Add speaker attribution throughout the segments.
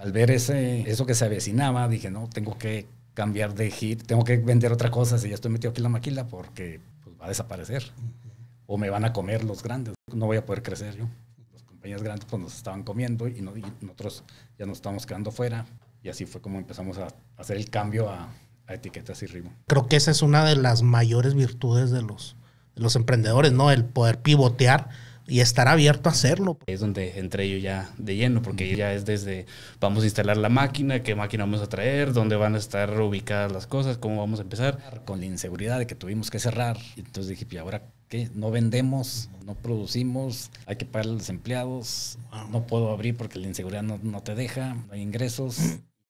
Speaker 1: al ver ese, eso que se avecinaba, dije, no, tengo que cambiar de hit, tengo que vender otra cosa si ya estoy metido aquí en la maquila porque pues, va a desaparecer. O me van a comer los grandes, no voy a poder crecer yo. Las compañías grandes pues, nos estaban comiendo y, nosotros ya nos estábamos quedando fuera. Y así fue como empezamos a hacer el cambio a, etiquetas y ritmo.
Speaker 2: Creo que esa es una de las mayores virtudes de los, los emprendedores, ¿no? El poder pivotear y estar abierto a hacerlo.
Speaker 3: Es donde entré yo ya de lleno, porque ya es desde vamos a instalar la máquina, qué máquina vamos a traer, dónde van a estar ubicadas las cosas, cómo vamos a empezar. Con la inseguridad de que tuvimos que cerrar, entonces dije, pues, ¿y ahora qué? No vendemos, no
Speaker 1: producimos, hay que pagar a los empleados, no puedo abrir porque la inseguridad no, te deja, no
Speaker 3: hay ingresos.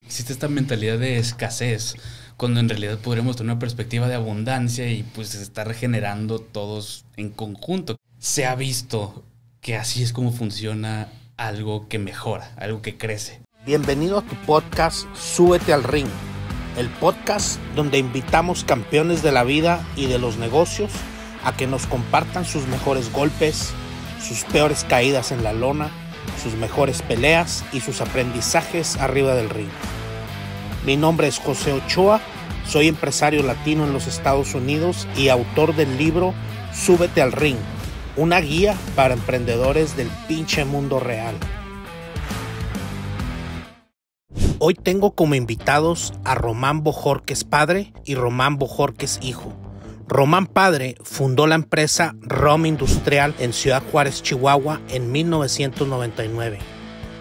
Speaker 3: Existe esta mentalidad de escasez, cuando en realidad podremos tener una perspectiva de abundancia y pues estar generando todos en conjunto se ha visto que así es como funciona algo que mejora, algo que crece.
Speaker 2: Bienvenido a tu podcast Súbete al Ring, el podcast donde invitamos campeones de la vida y de los negocios a que nos compartan sus mejores golpes, sus peores caídas en la lona, sus mejores peleas y sus aprendizajes arriba del ring. Mi nombre es José Ochoa, soy empresario latino en los Estados Unidos y autor del libro Súbete al Ring una guía para emprendedores del pinche mundo real. Hoy tengo como invitados a Román Bojorques padre y Román Bojorques hijo. Román Padre fundó la empresa Rom Industrial en Ciudad Juárez, Chihuahua en 1999.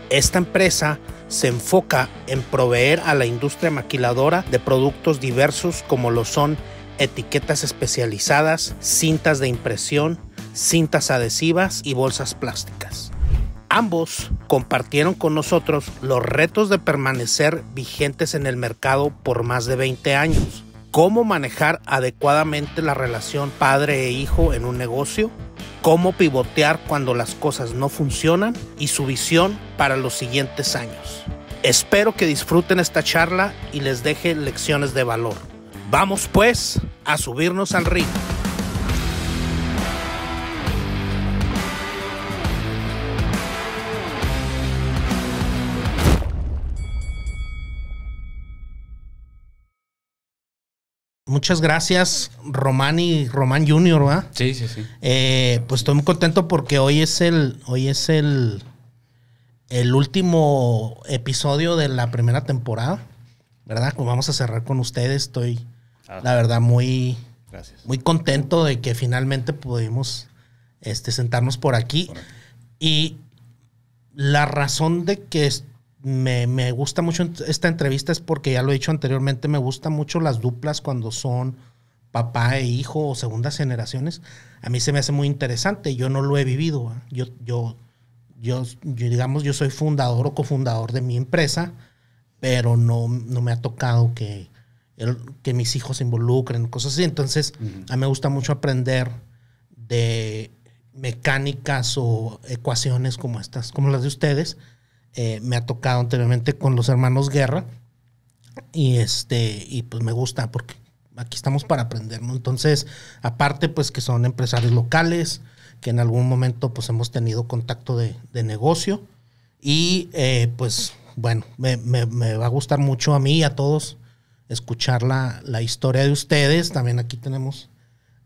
Speaker 2: Esta empresa se enfoca en proveer a la industria maquiladora de productos diversos como lo son etiquetas especializadas, cintas de impresión, cintas adhesivas y bolsas plásticas. Ambos compartieron con nosotros los retos de permanecer vigentes en el mercado por más de 20 años, cómo manejar adecuadamente la relación padre e hijo en un negocio, cómo pivotear cuando las cosas no funcionan y su visión para los siguientes años. Espero que disfruten esta charla y les deje lecciones de valor. Vamos pues a subirnos al ring. Muchas gracias, Román y Román Junior, ¿verdad? Sí, sí, sí. Eh, pues estoy muy contento porque hoy es el, hoy es el, el último episodio de la primera temporada, ¿verdad? Como vamos a cerrar con ustedes. Estoy, ah. la verdad, muy, muy contento de que finalmente pudimos este, sentarnos por aquí. por aquí. Y la razón de que me, gusta mucho esta entrevista es porque ya lo he dicho anteriormente, me gustan mucho las duplas cuando son papá e hijo o segundas generaciones. A mí se me hace muy interesante, yo no lo he vivido. Yo, yo, yo, digamos, yo soy fundador o cofundador de mi empresa, pero no, no me ha tocado que, que mis hijos se involucren, cosas así. Entonces, a mí me gusta mucho aprender de mecánicas o ecuaciones como estas, como las de ustedes, eh, me ha tocado anteriormente con los hermanos Guerra. Y este, y pues me gusta porque aquí estamos para aprender, ¿no? Entonces, aparte, pues que son empresarios locales, que en algún momento pues hemos tenido contacto de, negocio. Y eh, pues bueno, me, va a gustar mucho a mí y a todos escuchar la, la historia de ustedes. También aquí tenemos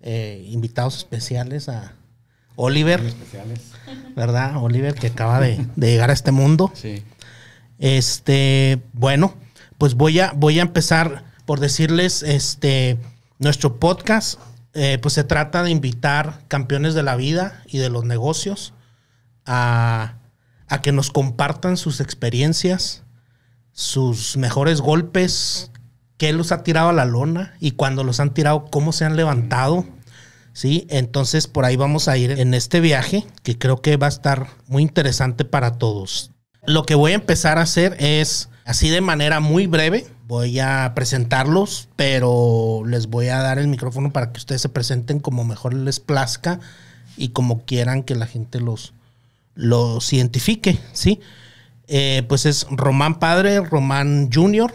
Speaker 2: eh, invitados especiales a, Oliver. ¿Verdad? Oliver, que acaba de, llegar a este mundo. Sí. Este, bueno, pues voy a, voy a empezar por decirles, este, nuestro podcast, eh, pues se trata de invitar campeones de la vida y de los negocios a, a que nos compartan sus experiencias, sus mejores golpes, qué los ha tirado a la lona y cuando los han tirado, cómo se han levantado entonces por ahí vamos a ir en este viaje que creo que va a estar muy interesante para todos. Lo que voy a empezar a hacer es, así de manera muy breve, voy a presentarlos, pero les voy a dar el micrófono para que ustedes se presenten como mejor les plazca y como quieran que la gente los, los identifique, ¿sí? Eh, pues es Román Padre, Román Junior.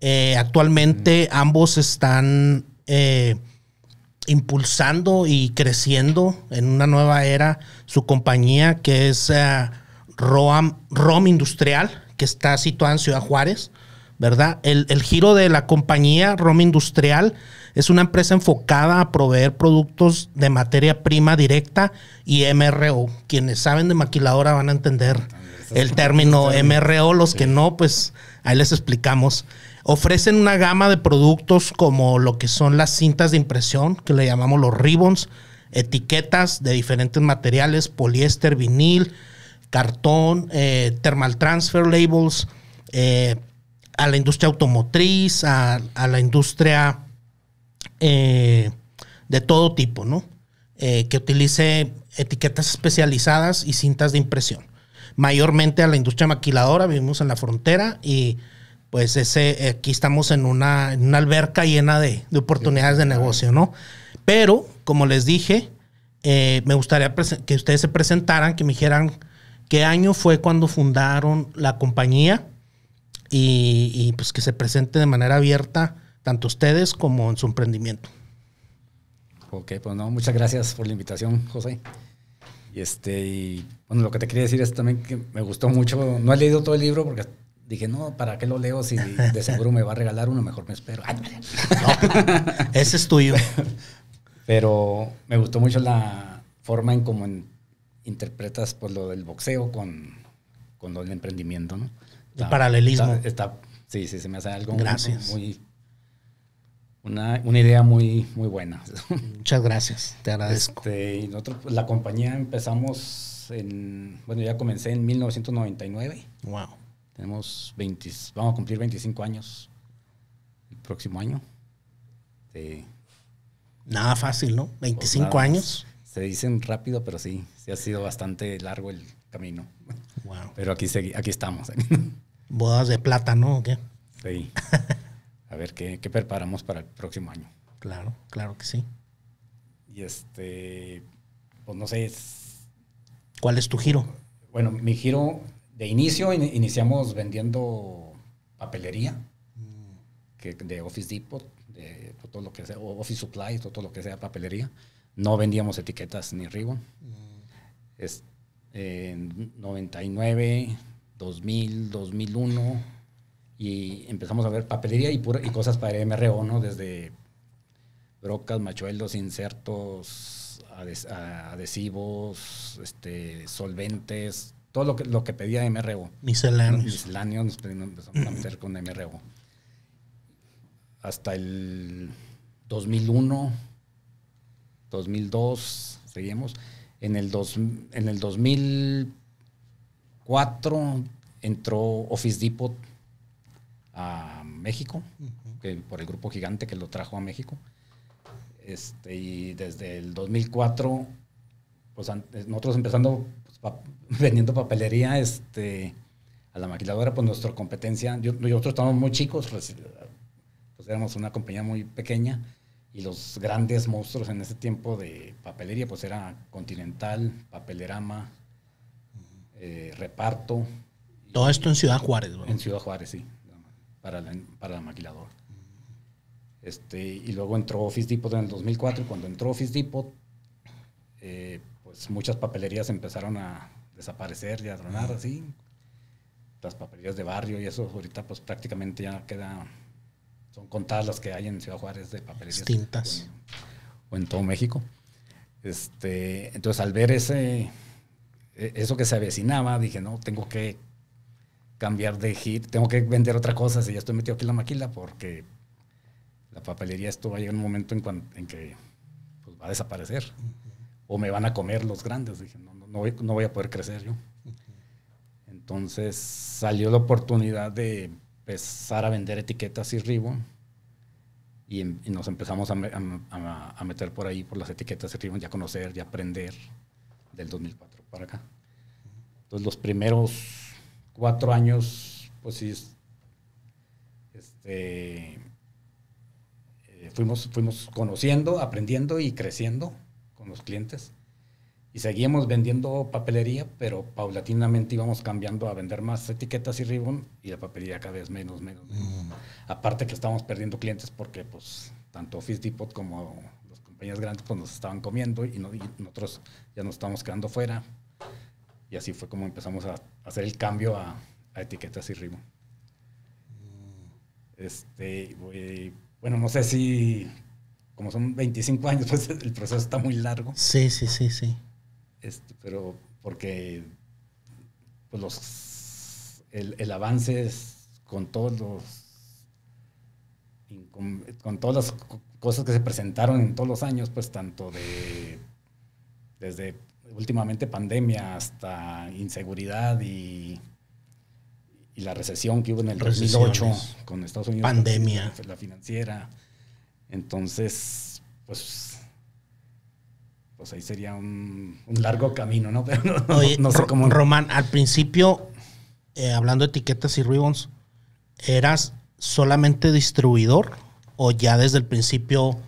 Speaker 2: Eh, actualmente ambos están... Eh, impulsando y creciendo en una nueva era su compañía que es eh, ROM, Industrial, que está situada en Ciudad Juárez, ¿verdad? El, el, giro de la compañía ROM Industrial es una empresa enfocada a proveer productos de materia prima directa y MRO. Quienes saben de maquiladora van a entender ah, el término MRO, los que no, pues ahí les explicamos. Ofrecen una gama de productos como lo que son las cintas de impresión, que le llamamos los ribbons, etiquetas de diferentes materiales, poliéster, vinil, cartón, eh, thermal transfer labels, eh, a la industria automotriz, a, la industria eh, de todo tipo, ¿no? que utilice etiquetas especializadas y cintas de impresión. Mayormente a la industria maquiladora, vivimos en la frontera y pues ese, aquí estamos en una, alberca llena de, de oportunidades de negocio, ¿no? Pero, como les dije, eh, me gustaría que ustedes se presentaran, que me dijeran qué año fue cuando fundaron la compañía y, pues que se presente de manera abierta tanto ustedes como en su emprendimiento.
Speaker 1: Ok, pues no, muchas gracias por la invitación, José. Y este, y bueno, lo que te quería decir es también que me gustó mucho. No he leído todo el libro porque Dije, no, ¿para qué lo leo si de seguro me va a regalar uno? Mejor me espero. Ah, ese es tuyo. Pero me gustó mucho la forma en cómo interpretas pues, lo del boxeo con, con lo del emprendimiento, ¿no?
Speaker 2: El paralelismo.
Speaker 1: Está, sí, sí, se me hace algo Muy, una, una, idea muy, muy buena.
Speaker 2: Muchas gracias,
Speaker 1: te agradezco. Este, nosotros, pues, la compañía empezamos en, bueno, ya comencé en 1999. Wow. Tenemos 20, vamos a cumplir 25 años el próximo año.
Speaker 2: Nada fácil, ¿no? 25 pues años.
Speaker 1: Se dicen rápido, pero sí, sí ha sido bastante largo el camino. Wow. Pero aquí, aquí estamos.
Speaker 2: Bodas de plata, ¿no? qué?
Speaker 1: Sí. a ver ¿qué, qué preparamos para el próximo año. Claro, claro que sí. Y
Speaker 2: este,
Speaker 1: pues no sé. ¿Cuál es tu giro? Bueno, mi giro de inicio iniciamos vendiendo papelería mm. que, de Office Depot, de pues, todo lo que sea, Office Supply, todo lo que sea papelería. No vendíamos etiquetas ni Ribbon. Mm. Es, en 99, 2000, 2001 y empezamos a ver papelería y, y cosas para MRO, ¿no? Desde brocas, machuelos, insertos, adhesivos, este, solventes, todo lo que, lo que pedía MRO. Misceláneos. Misceláneos empezamos a meter con MRO. Hasta el 2001, 2002, seguimos. En el, en el 2004 entró Office Depot a México, por el grupo gigante que lo trajo a México. Este, y desde el 2004, pues, eh, nosotros empezando vendiendo papelería este, a la maquiladora, pues nuestra competencia, yo, nosotros estábamos muy chicos, pues, pues, éramos una compañía muy pequeña y los grandes monstruos en ese tiempo de papelería, pues era Continental, Papelerama, eh, Reparto. Todo esto en Ciudad Juárez, ¿verdad? En Ciudad Juárez, sí, para la, para maquiladora. Este, y luego entró Office Depot en el 2004 y cuando entró Office Depot, eh, pues, muchas papelerías empezaron a desaparecer y a dronar así. Las papelerías de barrio y eso ahorita pues prácticamente ya queda, son contadas las que hay en Ciudad Juárez de papelerías. distintas O en, todo México. Este, entonces al ver ese, e, eso que se avecinaba, dije, no, tengo que cambiar de hit, tengo que vender otra cosa si ya estoy metido aquí en la maquila porque la papelería esto va a llegar un momento en, en que pues, va a desaparecer o me van a comer los grandes. Dije, no, no, no, voy, a poder crecer yo. Entonces salió la oportunidad de empezar a vender etiquetas y Ribbon Y, em, nos empezamos a, meter por ahí, por las etiquetas y ribbon ya conocer, ya aprender del 2004 para acá. Entonces los primeros cuatro años, pues sí, este, eh, fuimos, fuimos conociendo, aprendiendo y creciendo los clientes. Y seguíamos vendiendo papelería, pero paulatinamente íbamos cambiando a vender más etiquetas y ribbon y la papelería cada vez menos, menos. Mm. Aparte que estábamos perdiendo clientes porque pues tanto Office Depot como las compañías grandes pues nos estaban comiendo y, nosotros ya nos estábamos quedando fuera. Y así fue como empezamos a hacer el cambio a, etiquetas y ribbon. Mm. Este, bueno, no sé si como son 25 años, pues el proceso está muy largo.
Speaker 2: Sí, sí, sí, sí.
Speaker 1: Este, pero porque pues los, el, avance es con todos los con, todas las cosas que se presentaron en todos los años, pues tanto de desde últimamente pandemia hasta inseguridad y, y la recesión que hubo en el 2008 con Estados Unidos. Pandemia. La financiera. Entonces, pues, pues ahí sería un, largo camino, ¿no? Pero
Speaker 2: no, sé cómo. Román, al principio, eh, hablando de etiquetas y ribbons, ¿eras solamente distribuidor o ya desde el principio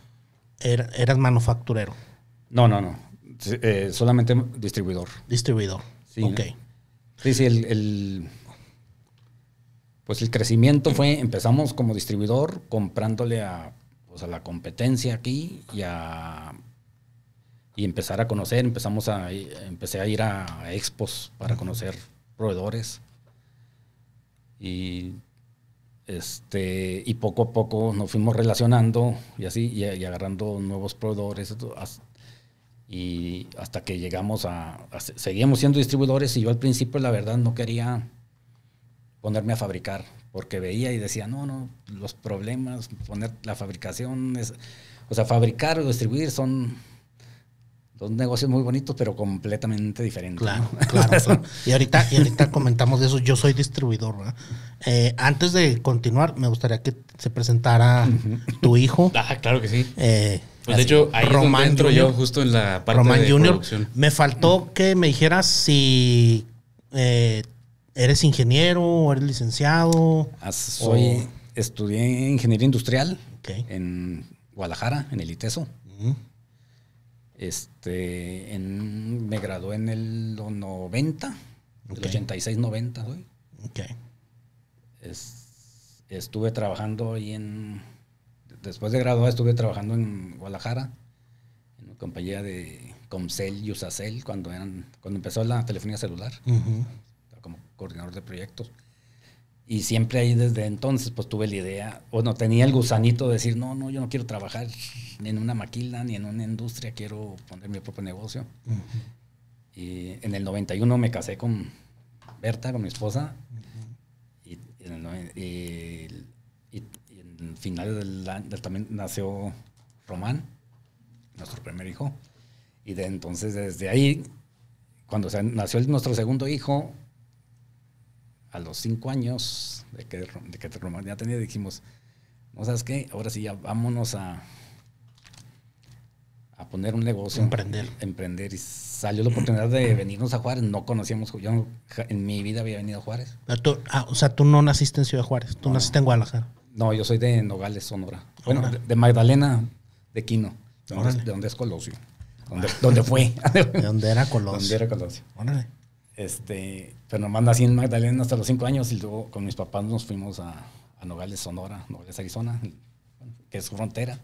Speaker 2: er-, eras manufacturero?
Speaker 1: No, no, no. Eh, solamente distribuidor. Distribuidor. Sí. Ok. Sí, sí, el pues el crecimiento fue, empezamos como distribuidor comprándole a a la competencia aquí y a y empezar a conocer, empezamos a empecé a ir a expos para conocer proveedores. Y este y poco a poco nos fuimos relacionando y así y, agarrando nuevos proveedores y hasta que llegamos a, a, seguíamos siendo distribuidores y yo al principio la verdad no quería ponerme a fabricar, porque veía y decía, no, no, los problemas, poner la fabricación, es, o sea, fabricar o distribuir son dos negocios muy bonitos, pero completamente diferentes.
Speaker 2: Claro, claro, Y ahorita, y ahorita comentamos de eso. Yo soy distribuidor. ¿verdad? Eh, antes de continuar, me gustaría que se presentara tu hijo. Ah, claro que sí. Eh, pues, de hecho, ahí entro yo justo en la parte de Junior, producción. Me faltó que me dijeras si eh, ¿Eres ingeniero o eres licenciado? Soy,
Speaker 1: Estudié ingeniería industrial en Guadalajara, en el ITESO. este, me gradué en el 90, el 86-90 soy. estuve trabajando ahí en... Después de graduar estuve trabajando en Guadalajara, en una compañía de Comcel y Usacel, cuando, eran, cuando empezó la telefonía celular coordinador de proyectos. Y siempre ahí desde entonces, pues tuve la idea, o no, tenía el gusanito de decir, no, no, yo no quiero trabajar ni en una maquila, ni en una industria, quiero poner mi propio negocio. Y en el 91 me casé con Berta, con mi esposa, y, en el, y, finales del año también nació Román, nuestro primer hijo. Y de entonces, desde ahí, cuando se, nació nuestro segundo hijo, a los cinco años de que, de que ya tenía, dijimos, no sabes qué, ahora sí ya vámonos a, a poner un negocio. Emprender. Emprender. Y salió la oportunidad de venirnos a Juárez. No conocíamos, yo en mi vida había venido a Juárez.
Speaker 2: Tú, ah, o sea, tú no naciste en Ciudad Juárez, tú naciste en Guadalajara.
Speaker 1: No, yo soy de Nogales, Sonora. Bueno, de, Magdalena, de Quino, de dónde es Colosio. ¿Dónde fue. de dónde era Colosio. dónde era Colosio. Órale. Este, pero pues nomás nací en Magdalena hasta los cinco años y luego con mis papás nos fuimos a, Nogales, Sonora, Nogales, Arizona, que es su frontera.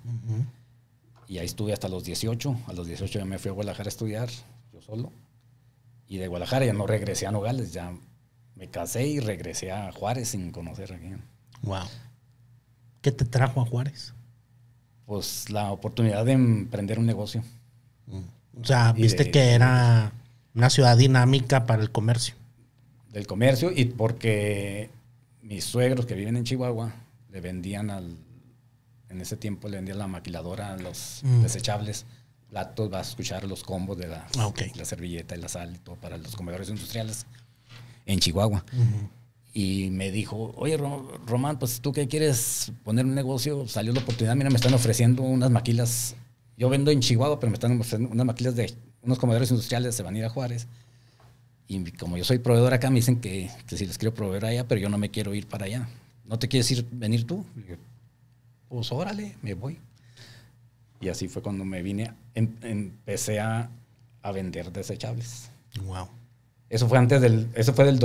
Speaker 1: Y ahí estuve hasta los 18. A los 18 ya me fui a Guadalajara a estudiar, yo solo. Y de Guadalajara ya no regresé a Nogales, ya me casé y regresé a Juárez sin conocer a alguien.
Speaker 2: Wow. ¿Qué te trajo a Juárez?
Speaker 1: Pues la oportunidad de emprender un negocio. Mm. O sea, viste que era
Speaker 2: una ciudad dinámica para el comercio.
Speaker 1: Del comercio y porque mis suegros que viven en Chihuahua le vendían al, en ese tiempo le vendían la maquiladora, los mm. desechables, platos, vas a escuchar los combos de ah, la servilleta y la sal y todo para los comedores industriales en Chihuahua. Y me dijo, oye Román, pues tú que quieres poner un negocio, salió la oportunidad, mira, me están ofreciendo unas maquilas. Yo vendo en Chihuahua, pero me están ofreciendo unas maquilas de unos comedores industriales se van a ir a Juárez. Y como yo soy proveedor acá, me dicen que, si les quiero proveer allá, pero yo no me quiero ir para allá. ¿No te quieres ir, venir tú? Pues órale, me voy. Y así fue cuando me vine, em, empecé a, vender desechables. Wow. Eso fue antes del, eso fue del,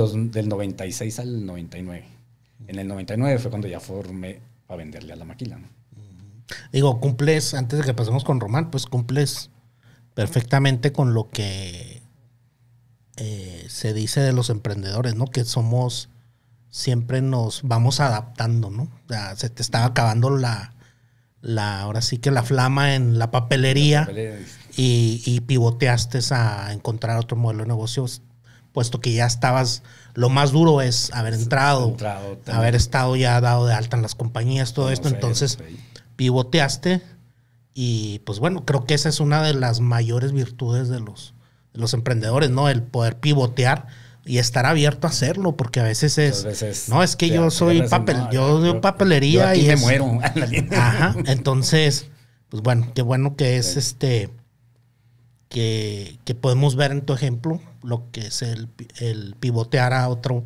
Speaker 1: 96 al 99. En el 99 fue cuando ya formé para venderle a la maquila.
Speaker 2: Digo, cumples, antes de que pasemos con Román, pues cumples perfectamente con lo que eh, se dice de los emprendedores, ¿no? Que somos, siempre nos vamos adaptando, ¿no? se te estaba acabando la, la ahora sí que la flama en la papelería, Y, pivoteaste a encontrar otro modelo de negocios, puesto que ya estabas, lo más duro es haber entrado, haber estado ya dado de alta en las compañías, todo esto, entonces pivoteaste y pues bueno, creo que esa es una de las mayores virtudes de los, los emprendedores, ¿no? El poder pivotear y estar abierto a hacerlo, porque a veces es. no, es que yo soy papel, yo, yo, papelería y. Me muero. Ajá. Entonces, pues bueno, qué bueno que es este. Que, podemos ver en tu ejemplo lo que es el, pivotear a otro,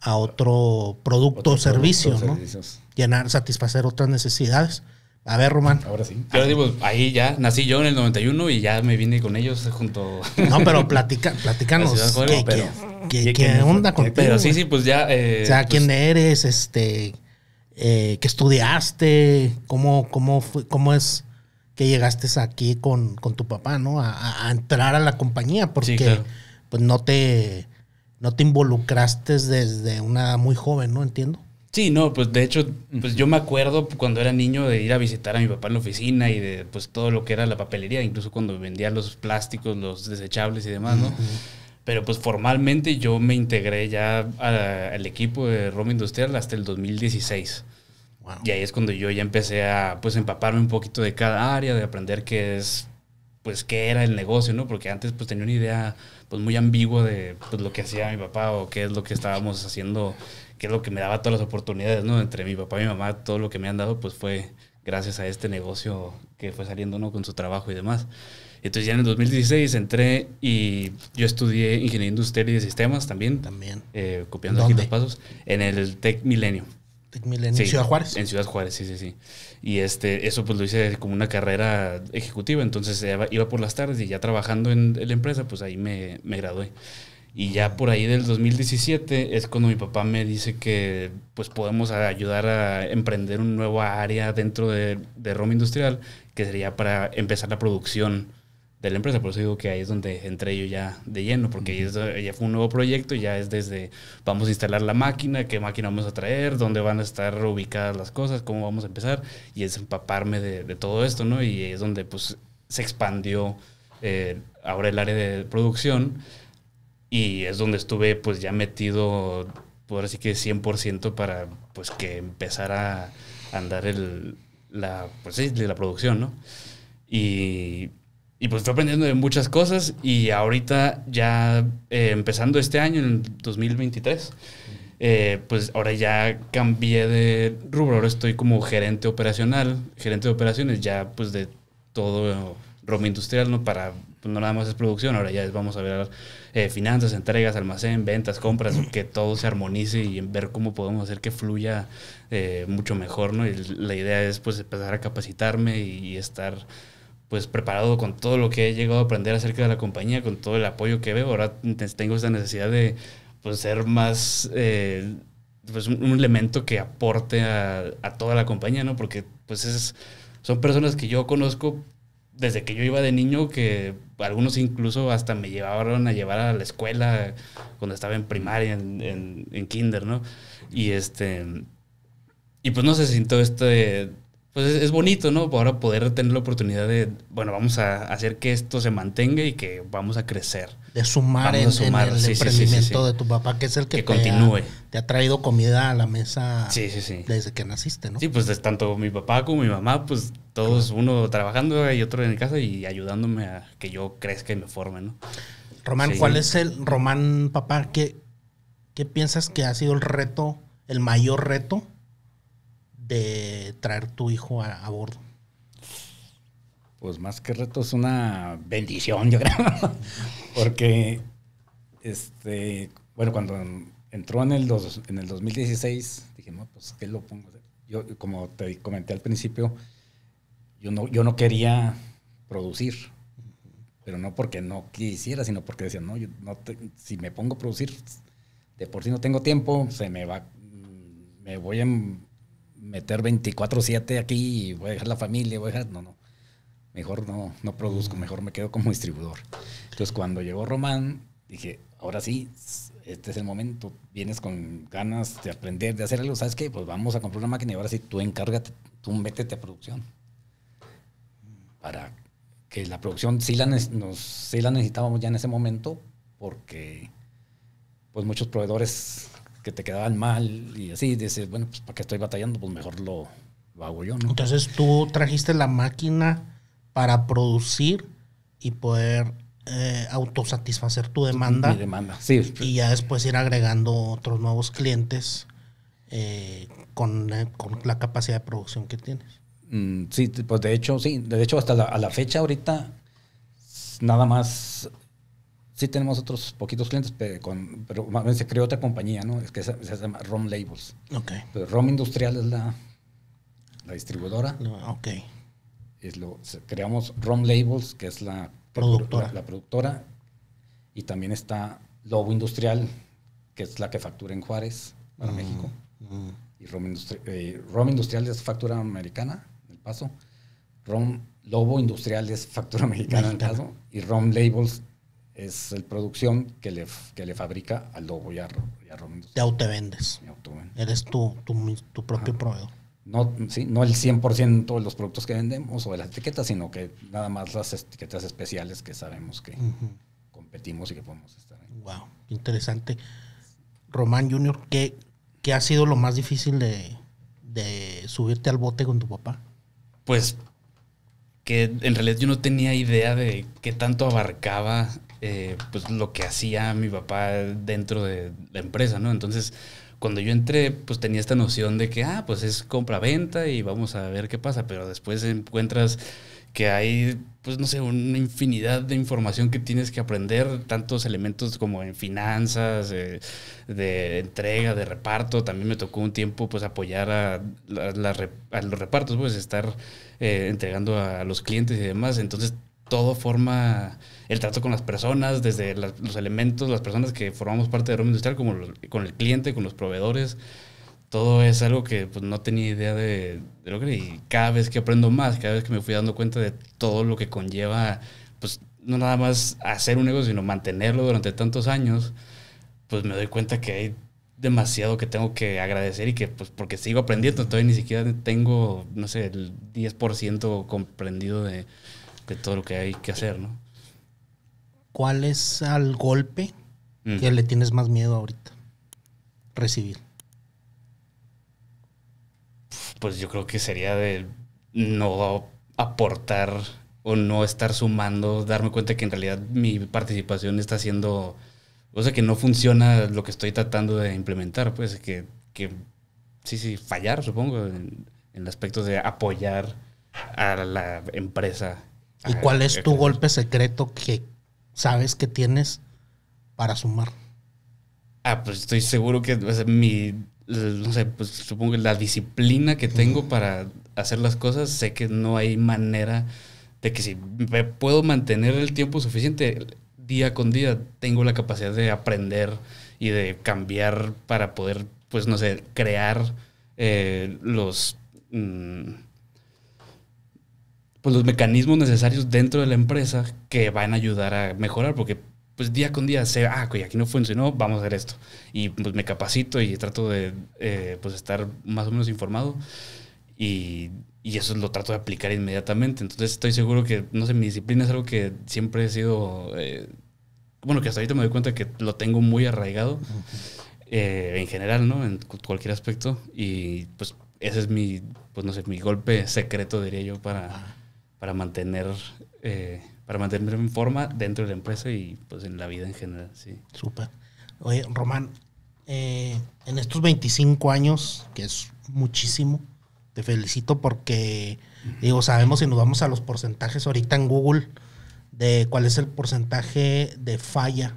Speaker 2: a otro producto o servicio, ¿no? Llenar, satisfacer otras necesidades.
Speaker 3: A ver, Román. Ahora sí. digo, ahí ya nací yo en el 91 y ya me vine con ellos junto. No, pero platica, platícanos. ¿Qué, onda con Pero sí, sí, pues ya. Eh, o sea, ¿quién pues
Speaker 2: eres? Este, eh, ¿Qué estudiaste? ¿Cómo, cómo, fue, ¿Cómo es que llegaste aquí con, tu papá, no? A, entrar a la compañía, porque pues no te, no te involucraste desde una muy joven, ¿no? Entiendo. Sí, no,
Speaker 3: pues de hecho, pues yo me acuerdo cuando era niño de ir a visitar a mi papá en la oficina y de pues todo lo que era la papelería, incluso cuando vendía los plásticos, los desechables y demás, ¿no? Pero pues formalmente yo me integré ya al equipo de Roma Industrial hasta el 2016. Y ahí es cuando yo ya empecé a pues empaparme un poquito de cada área, de aprender qué es, pues qué era el negocio, ¿no? Porque antes pues tenía una idea pues muy ambigua de pues, lo que hacía mi papá o qué es lo que estábamos haciendo que es lo que me daba todas las oportunidades, ¿no? Entre mi papá y mi mamá, todo lo que me han dado, pues fue gracias a este negocio que fue saliendo, ¿no? Con su trabajo y demás. Entonces ya en el 2016 entré y yo estudié Ingeniería Industrial y de Sistemas también. También. Eh, copiando aquí los pasos. En el Tech Milenio.
Speaker 2: ¿Tech Milenio. ¿En Ciudad
Speaker 3: Juárez? En Ciudad Juárez, sí, sí, sí. Y este, eso pues lo hice como una carrera ejecutiva. Entonces eh, iba por las tardes y ya trabajando en la empresa, pues ahí me, me gradué. Y ya por ahí del 2017 es cuando mi papá me dice que pues podemos ayudar a emprender un nuevo área dentro de, de Roma Industrial, que sería para empezar la producción de la empresa. Por eso digo que ahí es donde entré yo ya de lleno, porque ya, fue un nuevo proyecto, y ya es desde vamos a instalar la máquina, qué máquina vamos a traer, dónde van a estar ubicadas las cosas, cómo vamos a empezar, y es empaparme de, todo esto, ¿no? Y es donde pues se expandió eh, ahora el área de producción y es donde estuve pues ya metido, por así que 100% para pues que empezara a andar el, la, pues, sí, la producción, ¿no? Y, y, pues estoy aprendiendo de muchas cosas y ahorita ya eh, empezando este año, en 2023, eh, pues ahora ya cambié de rubro, ahora estoy como gerente operacional, gerente de operaciones ya pues de todo Roma Industrial, ¿no? Para pues, no nada más es producción, ahora ya vamos a ver eh, finanzas, entregas, almacén, ventas, compras, que todo se armonice y ver cómo podemos hacer que fluya eh, mucho mejor, ¿no? Y la idea es pues empezar a capacitarme y, estar pues preparado con todo lo que he llegado a aprender acerca de la compañía, con todo el apoyo que veo. Ahora tengo esta necesidad de pues, ser más, eh, pues un elemento que aporte a, toda la compañía, ¿no? Porque pues son personas que yo conozco desde que yo iba de niño que algunos incluso hasta me llevaron a llevar a la escuela cuando estaba en primaria, en, kinder, ¿no? Y este... Y pues no se sintió este pues es, bonito, ¿no? Ahora poder tener la oportunidad de, bueno, vamos a hacer que esto se mantenga y que vamos a crecer.
Speaker 2: De sumar, en, el de tu papá,
Speaker 3: que es el que, te continúe. Ha,
Speaker 2: te ha traído comida a la mesa
Speaker 3: desde que naciste, ¿no? Sí, pues es tanto mi papá como mi mamá, pues todos, uno trabajando y otro en casa y ayudándome a que yo crezca y me forme, ¿no? Román, ¿cuál es
Speaker 2: el, Román, papá, qué piensas que ha sido el reto, el mayor reto? de traer tu hijo a, bordo?
Speaker 1: Pues más que reto es una bendición, yo creo. Porque, este, bueno, cuando entró en el, en el 2016, dije, no, pues, ¿qué lo pongo? Yo, como te comenté al principio, yo no, yo no quería producir, pero no porque no quisiera, sino porque decía, no, yo no si me pongo a producir, de por sí no tengo tiempo, se me va, mm, me voy a meter 24-7 aquí y voy a dejar la familia, voy a dejar. No, no. Mejor no, no produzco, mejor me quedo como distribuidor. Entonces, cuando llegó Román, dije, ahora sí, este es el momento. Vienes con ganas de aprender, de hacer algo. ¿Sabes qué? Pues vamos a comprar una máquina y ahora sí tú encárgate, tú métete a producción. Para que la producción sí la, sí la necesitábamos ya en ese momento, porque pues muchos proveedores que te quedaban mal y así, dices, bueno, pues para qué estoy batallando, pues mejor lo, hago yo, ¿no? Entonces
Speaker 2: tú trajiste la máquina para producir y poder eh, autosatisfacer tu demanda. Mi demanda, sí. Y ya después ir agregando otros nuevos clientes eh, eh, con, la capacidad de producción que tienes.
Speaker 1: Mm, sí, pues de hecho, sí. De hecho, hasta la fecha ahorita, nada más sí tenemos otros poquitos clientes, pero, con, pero se creó otra compañía, ¿no? Es que se, llama ROM Labels. Ok. ROM Industrial es la, la distribuidora. ok. Es lo, creamos ROM Labels, que es la productora. La, productora. Y también está Lobo Industrial, que es la que factura en Juárez, para mm, México. Mm. Y eh, ROM, Industrial es factura americana, en El Paso. ROM Lobo Industrial es factura mexicana, en El caso. Y ROM Labels es el producción que le, le fabrica al Lobo y a, vendes Te vendes.
Speaker 2: Eres tu, tu, propio proveedor.
Speaker 1: No, sí, no el 100% de los productos que vendemos o de las etiquetas, sino que nada más las etiquetas especiales que sabemos que competimos y que podemos estar ahí. Wow,
Speaker 2: interesante. Román Junior, ¿qué, ¿qué, ha sido lo más difícil de, de subirte al bote con tu papá?
Speaker 3: Pues que en realidad yo no tenía idea de qué tanto abarcaba eh, pues lo que hacía mi papá dentro de la empresa, ¿no? Entonces, cuando yo entré, pues tenía esta noción de que, ah, pues es compra-venta y vamos a ver qué pasa, pero después encuentras que hay, pues no sé, una infinidad de información que tienes que aprender, tantos elementos como en finanzas, eh, de entrega, de reparto. También me tocó un tiempo, pues, apoyar a, los repartos, pues, estar eh, entregando a los clientes y demás. Entonces, todo forma el trato con las personas, desde los elementos, las personas que formamos parte de Roma Industrial, como con el cliente, con los proveedores. Todo es algo que pues, no tenía idea de, lo que y cada vez que aprendo más, cada vez que me fui dando cuenta de todo lo que conlleva, pues no nada más hacer un negocio, sino mantenerlo durante tantos años, pues me doy cuenta que hay demasiado que tengo que agradecer y que pues porque sigo aprendiendo, todavía ni siquiera tengo, no sé, el 10% comprendido de, todo lo que hay que hacer, ¿no?
Speaker 2: ¿cuál es al golpe que le tienes más miedo ahorita recibir?
Speaker 3: Pues yo creo que sería de no aportar o no estar sumando, darme cuenta que en realidad mi participación está siendo, o sea, que no funciona lo que estoy tratando de implementar, pues que, sí, sí, fallar, supongo, en, en el aspecto de apoyar a la empresa. ¿Y cuál ah, es tu eh,
Speaker 2: golpe secreto que sabes que tienes para sumar.
Speaker 3: Ah, pues estoy seguro que mi, no sé, pues supongo que la disciplina que tengo para hacer las cosas, sé que no hay manera de que si me puedo mantener el tiempo suficiente día con día, tengo la capacidad de aprender y de cambiar para poder, pues no sé, crear eh, los... Mm, pues, los mecanismos necesarios dentro de la empresa que van a ayudar a mejorar, porque pues día con día sé, ah, aquí no funcionó, vamos a hacer esto. Y pues me capacito y trato de eh, pues estar más o menos informado y, y, eso lo trato de aplicar inmediatamente. Entonces estoy seguro que, no sé, mi disciplina es algo que siempre he sido, eh, bueno, que hasta ahorita me doy cuenta que lo tengo muy arraigado eh, en general, ¿no? En cualquier aspecto. Y pues ese es mi, pues no sé, mi golpe secreto, diría yo, para ah para mantener eh, para mantenerme en forma dentro de la empresa y pues en la vida en general, sí. Súper.
Speaker 2: Oye, Román, eh, en estos 25 años, que es muchísimo, te felicito porque, digo, sabemos si nos vamos a los porcentajes ahorita en Google de cuál es el porcentaje de falla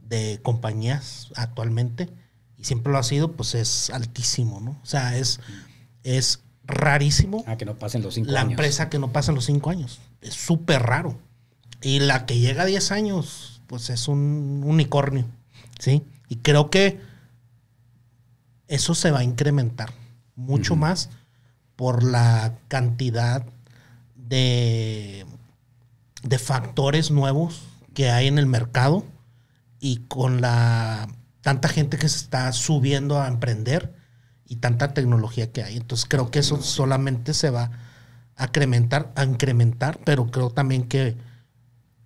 Speaker 2: de compañías actualmente, y siempre lo ha sido, pues es altísimo, ¿no? O sea, es, es rarísimo. Ah, la empresa que no pasa los cinco años. Es súper raro. Y la que llega a 10 años, pues es un unicornio. ¿Sí? Y creo que eso se va a incrementar mucho más por la cantidad de, de factores nuevos que hay en el mercado y con la tanta gente que se está subiendo a emprender y tanta tecnología que hay. Entonces creo que eso solamente se va a incrementar, a incrementar, pero creo también que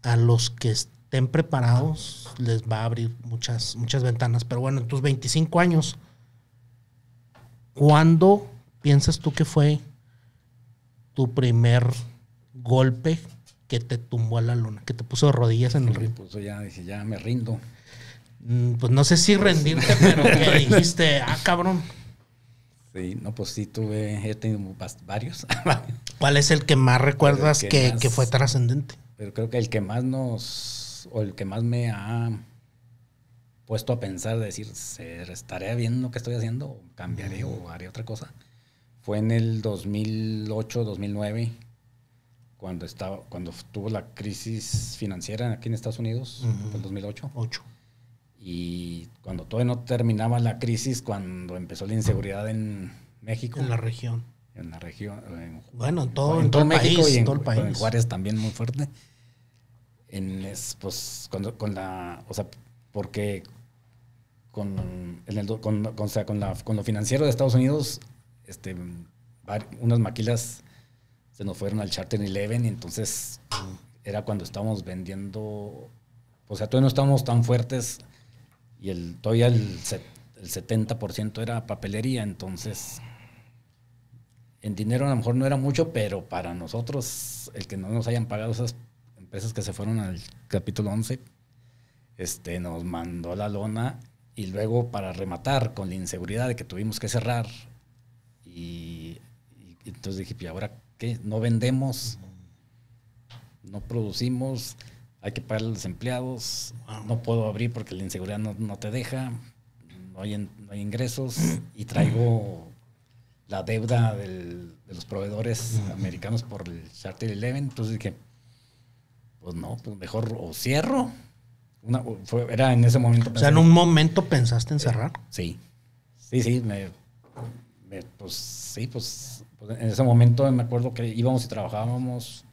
Speaker 2: a los que estén preparados les va a abrir muchas, muchas ventanas. Pero bueno, en tus 25 años, ¿cuándo piensas tú que fue tu primer golpe que te tumbó a la luna, que te puso rodillas en el río? Pues ya ya me rindo. Mm, pues no sé si rendirte, pero que dijiste, ah, cabrón,
Speaker 1: no, pues sí tuve, he tenido varios.
Speaker 2: ¿Cuál es el que más recuerdas que, fue trascendente?
Speaker 1: Pero creo que el que más nos, o el que más me ha puesto a pensar, de decir, ¿estaré viendo lo que estoy haciendo? cambiaré o haré otra cosa? Fue en el 2008, 2009, cuando, estaba, cuando tuvo la crisis financiera aquí en Estados Unidos, el 2008 y cuando todavía no terminaba la crisis, cuando empezó la inseguridad en México. En la región. En la región. bueno, en todo, en México y en, todo el país. en Juárez también muy fuerte. En, pues, con la, o sea, porque con, con, la, con lo financiero de Estados Unidos, este, unas maquilas se nos fueron al Charter 11 y entonces era cuando estábamos vendiendo, o sea, todavía no estábamos tan fuertes y el, todavía el, 70% era papelería, entonces en dinero a lo mejor no era mucho, pero para nosotros, el que no nos hayan pagado esas empresas que se fueron al capítulo 11, este, nos mandó la lona y luego para rematar con la inseguridad de que tuvimos que cerrar y, entonces dije, ¿y ahora qué? No vendemos, no producimos hay que pagar a los empleados, no puedo abrir porque la inseguridad no, no te deja, no hay, no hay, ingresos y traigo la deuda de los proveedores americanos por el Charter 11. Entonces dije, pues no, pues mejor o cierro. Una, era en ese momento. o sea, en un momento pensaste en cerrar. sí, sí, sí. pues sí, pues, pues en ese momento me acuerdo que íbamos y trabajábamos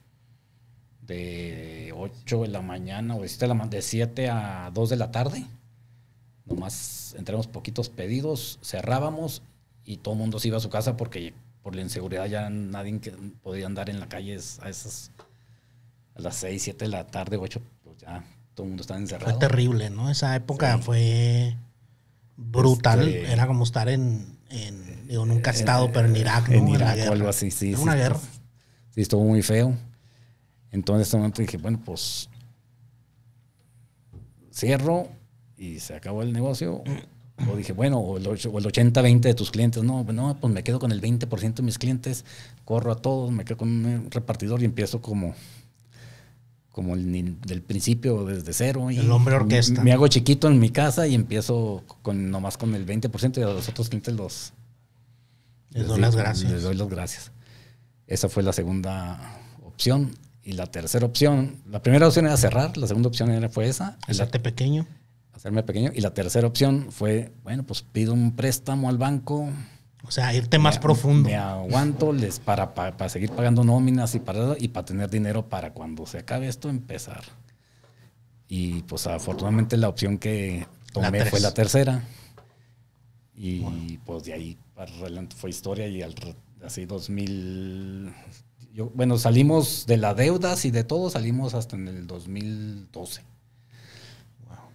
Speaker 1: 8 de la mañana o de 7, de, a 2 de la tarde. Nomás entramos poquitos pedidos, cerrábamos y todo el mundo se iba a su casa porque por la inseguridad ya nadie podía andar en la calle a esas a las 6, 7 de la tarde, 8, pues ya todo el mundo estaba encerrado. Fue terrible,
Speaker 2: ¿no? Esa época fue brutal. Este, era como estar en, en digo, nunca he estado, pero en eh, Irak, En Irak o algo así, sí. Una guerra.
Speaker 1: Sí, estuvo muy feo. Entonces, en ese momento dije, bueno, pues cierro y se acabó el negocio. O dije, bueno, o el, 80-20 de tus clientes. No, no, pues me quedo con el 20% de mis clientes, corro a todos, me quedo con un repartidor y empiezo como, como el, del principio, desde cero. el hombre orquesta. Me, hago chiquito en mi casa y empiezo con nomás con el 20% y a los otros clientes los... doy las gracias. Les doy las gracias. Esa fue la segunda opción. Y la tercera opción, la primera opción era cerrar, la segunda opción era, fue esa. Hacerte pequeño. Hacerme pequeño. Y la tercera opción fue, bueno, pues pido un préstamo al banco.
Speaker 2: O sea, irte más profundo. Me aguanto
Speaker 1: les para, para, seguir pagando nóminas y para, y para tener dinero para cuando se acabe esto empezar. Y pues afortunadamente la opción que tomé fue la tercera. Y pues de ahí para fue historia y así 2000 yo, bueno, salimos de la deuda y de todo, salimos hasta en el 2012.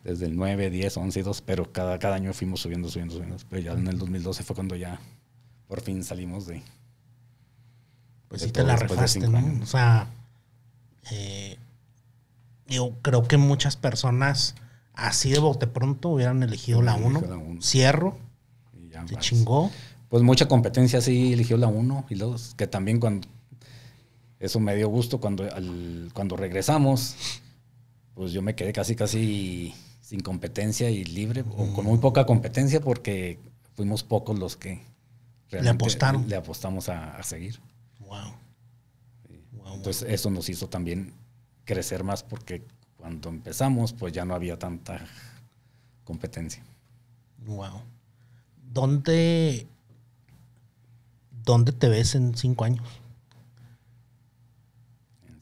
Speaker 1: Desde el 9, 10, 11 y 2, pero cada, cada año fuimos subiendo, subiendo, subiendo. Pero ya en el 2012 fue cuando ya por fin salimos de. Pues te la refaste, ¿no?
Speaker 2: O sea, eh, yo creo que muchas personas así de bote pronto hubieran elegido la 1. Cierro. Y se chingó.
Speaker 1: Pues mucha competencia sí eligió la 1 y los que también cuando eso me dio gusto cuando, cuando regresamos. Pues yo me quedé casi, casi sin competencia y libre, o con muy poca competencia, porque fuimos pocos los que le Le apostamos a, seguir. Wow. Entonces, eso nos hizo también crecer más, porque cuando empezamos, pues ya no había tanta
Speaker 2: competencia. Wow. ¿Dónde, dónde te ves en cinco años?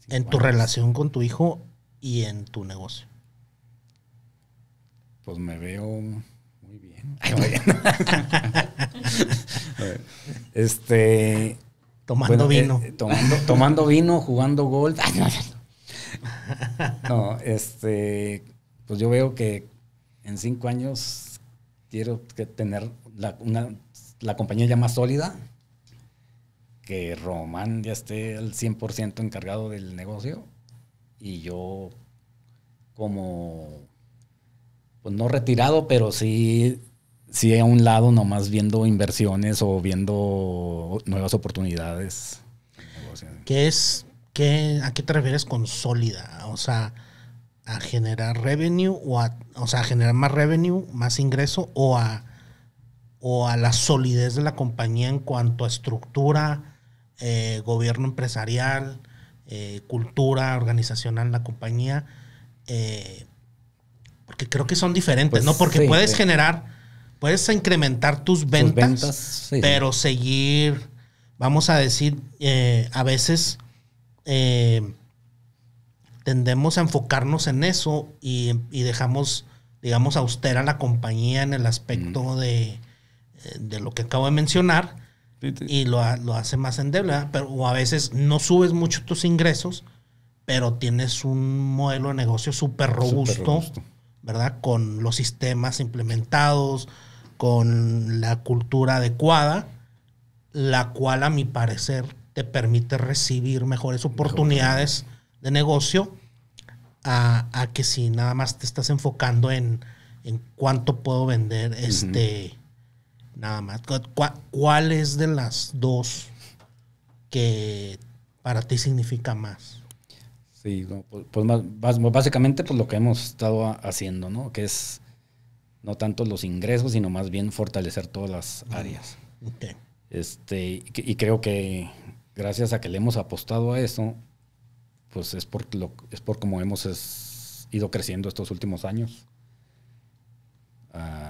Speaker 2: En tu relación con tu hijo y en tu negocio. Pues
Speaker 1: me veo muy bien. este. Tomando eh, vino. Eh, tomando, tomando vino, jugando golf. no, este. Pues yo veo que en cinco años quiero que tener la, una, la compañía ya más sólida que Román ya esté al 100% encargado del negocio y yo como, pues no retirado, pero sí, sí a un lado nomás viendo inversiones o viendo nuevas oportunidades.
Speaker 2: ¿Qué es, qué, ¿A qué te refieres con sólida? O sea, a generar revenue o a, o sea, generar más revenue, más ingreso o a, o a la solidez de la compañía en cuanto a estructura, eh, gobierno empresarial, eh, cultura organizacional, la compañía, eh, porque creo que son diferentes, pues ¿no? Porque puedes generar, puedes incrementar tus ventas, pero seguir, vamos a decir, a veces tendemos a enfocarnos en eso y, dejamos, digamos, austera la compañía en el aspecto mm. de, de lo que acabo de mencionar y lo, hace más endeble. ¿verdad? Pero, o a veces no subes mucho tus ingresos, pero tienes un modelo de negocio súper robusto, ¿verdad? Con los sistemas implementados, con la cultura adecuada, la cual a mi parecer te permite recibir mejores oportunidades de negocio a, que si nada más te estás enfocando en, cuánto puedo vender este Nada más. ¿Cuál es de las dos que para ti significa más?
Speaker 1: Sí, pues, pues básicamente pues lo que hemos estado haciendo, ¿no? Que es no tanto los ingresos, sino más bien fortalecer todas las ah, áreas. Este, y creo que gracias a que le hemos apostado a eso, pues es por, lo, es por como hemos ido creciendo estos últimos años. Ah,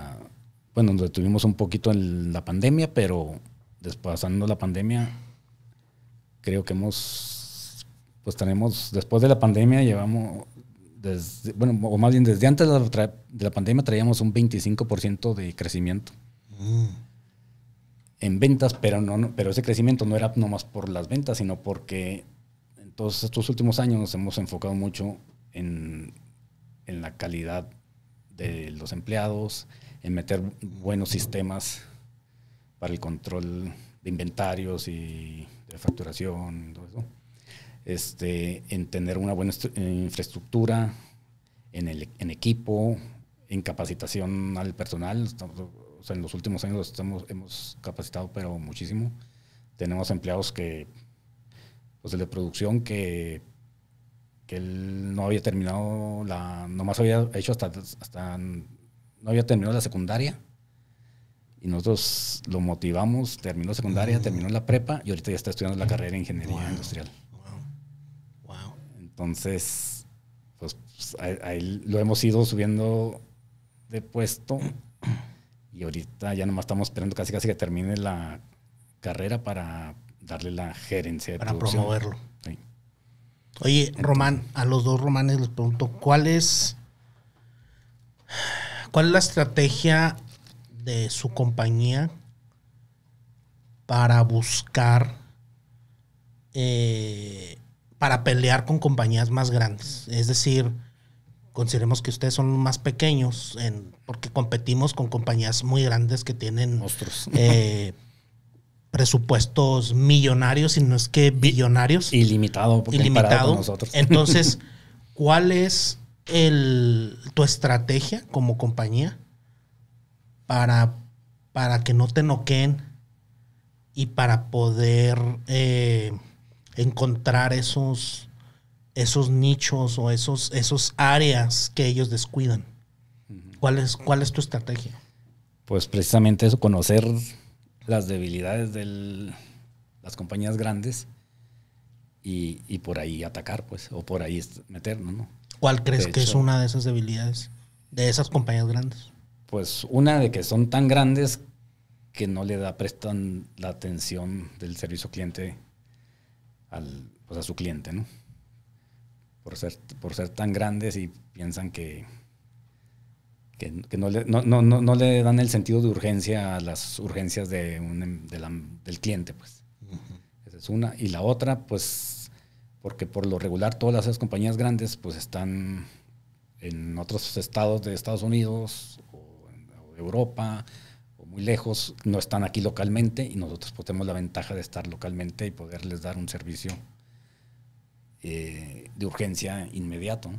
Speaker 1: bueno, nos detuvimos un poquito en la pandemia, pero después pasando la pandemia, creo que hemos, pues tenemos, después de la pandemia llevamos, desde, bueno, o más bien desde antes de la, pandemia traíamos un 25% de crecimiento. Mm. En ventas, pero, no, pero ese crecimiento no era nomás por las ventas, sino porque en todos estos últimos años nos hemos enfocado mucho en, en la calidad de los empleados, en meter buenos sistemas para el control de inventarios y de facturación, Este, en tener una buena eh, infraestructura, en, el, equipo, en capacitación al personal. en los últimos años estamos, hemos capacitado, pero muchísimo. Tenemos empleados que, pues de producción, que, que él no había terminado, la, nomás había hecho hasta, hasta no había terminado la secundaria. Y nosotros lo motivamos, terminó secundaria, terminó la prepa y ahorita ya está estudiando la carrera de ingeniería industrial. Wow. Entonces, pues, pues ahí, lo hemos ido subiendo de puesto y ahorita ya nomás estamos esperando casi casi que termine la carrera para darle la gerencia para promoverlo.
Speaker 2: Oye, Román, a los dos Romanes les pregunto, ¿cuál es ¿Cuál es la estrategia de su compañía para buscar, eh, para pelear con compañías más grandes? Es decir, consideremos que ustedes son más pequeños porque competimos con compañías muy grandes que tienen eh, presupuestos millonarios, y no es que billonarios. Ilimitado. Ilimitado. Con nosotros. Entonces, ¿cuál es el, tu estrategia como compañía para, para que no te noqueen y para poder eh, encontrar esos, esos nichos o esos, esos áreas que ellos descuidan. ¿Cuál es, ¿Cuál es tu estrategia?
Speaker 1: Pues precisamente eso, conocer las debilidades de las compañías grandes y, y, por ahí atacar, pues, o por ahí meternos, ¿no? ¿Cuál crees que es una
Speaker 2: de esas debilidades de esas compañías grandes?
Speaker 1: Pues una de que son tan grandes que no le da, prestan la atención del servicio cliente al, pues a su cliente, ¿no? Por ser, por ser tan grandes y piensan que, no, le, no, no, no, le dan el sentido de urgencia a las urgencias de, un, em, del cliente, pues. Esa es una. Y la otra, pues porque por lo regular todas las compañías grandes pues están en otros estados de Estados Unidos o, Europa o muy lejos, no están aquí localmente y nosotros pues, tenemos la ventaja de estar localmente y poderles dar un servicio eh, de urgencia inmediato.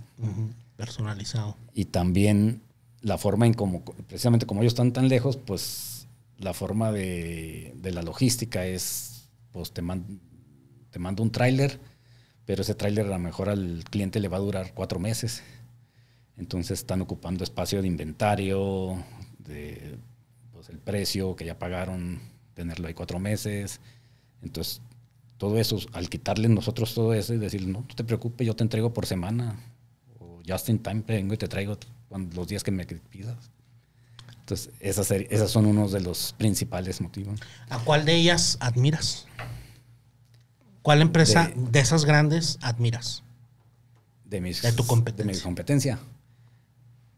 Speaker 2: Personalizado.
Speaker 1: Y también la forma en cómo, precisamente como ellos están tan lejos, pues la forma de, la logística es, pues te, te mando un tráiler pero ese tráiler a lo mejor al cliente le va a durar cuatro meses. Entonces están ocupando espacio de inventario, de pues, el precio que ya pagaron, tenerlo ahí cuatro meses. Entonces, todo eso, al quitarles nosotros todo eso y decir, no, no te preocupes, yo te entrego por semana. O just in time vengo y te traigo los días que me
Speaker 2: pidas.
Speaker 1: Entonces, esas, esas son unos de los principales motivos.
Speaker 2: ¿A cuál de ellas admiras? ¿Cuál empresa de, esas grandes admiras?
Speaker 1: De, mis, de tu competencia. De mi competencia.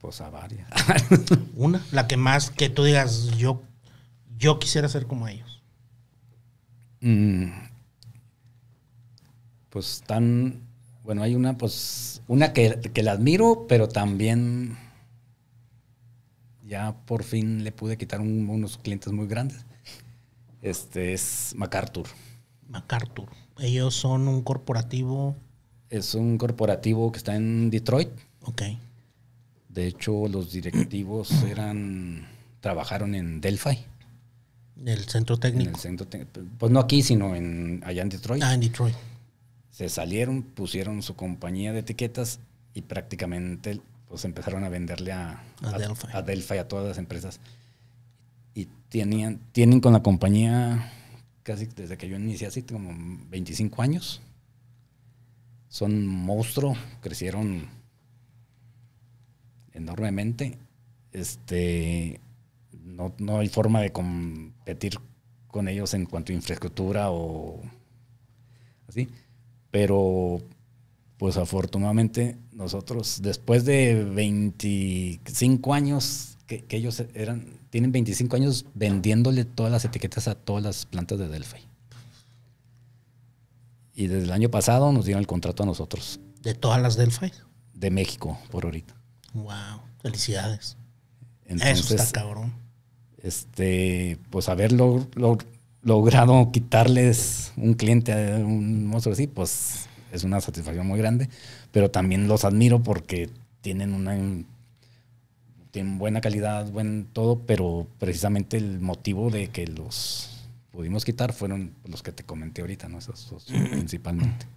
Speaker 1: Pues a varias.
Speaker 2: Una, la que más que tú digas, yo, yo quisiera ser como ellos.
Speaker 1: Mm. pues tan. Bueno, hay una, pues. Una que, que la admiro, pero también. Ya por fin le pude quitar unos clientes muy grandes. Este es MacArthur.
Speaker 2: MacArthur. Ellos son un corporativo.
Speaker 1: Es un corporativo que está en Detroit. Ok. De hecho, los directivos eran. trabajaron en Delphi.
Speaker 2: ¿En El centro técnico. En el
Speaker 1: centro pues no aquí, sino en, allá en Detroit. Ah, en Detroit. Se salieron, pusieron su compañía de etiquetas y prácticamente pues empezaron a venderle a, a, Delphi. a Delphi. a todas las empresas. Y tenían, tienen con la compañía casi desde que yo inicié así, como 25 años. Son monstruos, crecieron enormemente. Este, no, hay forma de competir con ellos en cuanto a infraestructura o así. Pero, pues afortunadamente, nosotros, después de 25 años que ellos eran, tienen 25 años vendiéndole todas las etiquetas a todas las plantas de Delphi. Y desde el año pasado nos dieron el contrato a nosotros.
Speaker 2: ¿De todas las Delphi?
Speaker 1: De México, por ahorita.
Speaker 2: ¡Wow! Felicidades. Eso está cabrón.
Speaker 1: Este, pues haber logrado quitarles un cliente a un monstruo así, pues es una satisfacción muy grande. Pero también los admiro porque tienen una tienen buena calidad, buen todo, pero precisamente el motivo de que los pudimos quitar fueron los que te comenté ahorita, ¿no? Esos dos principalmente.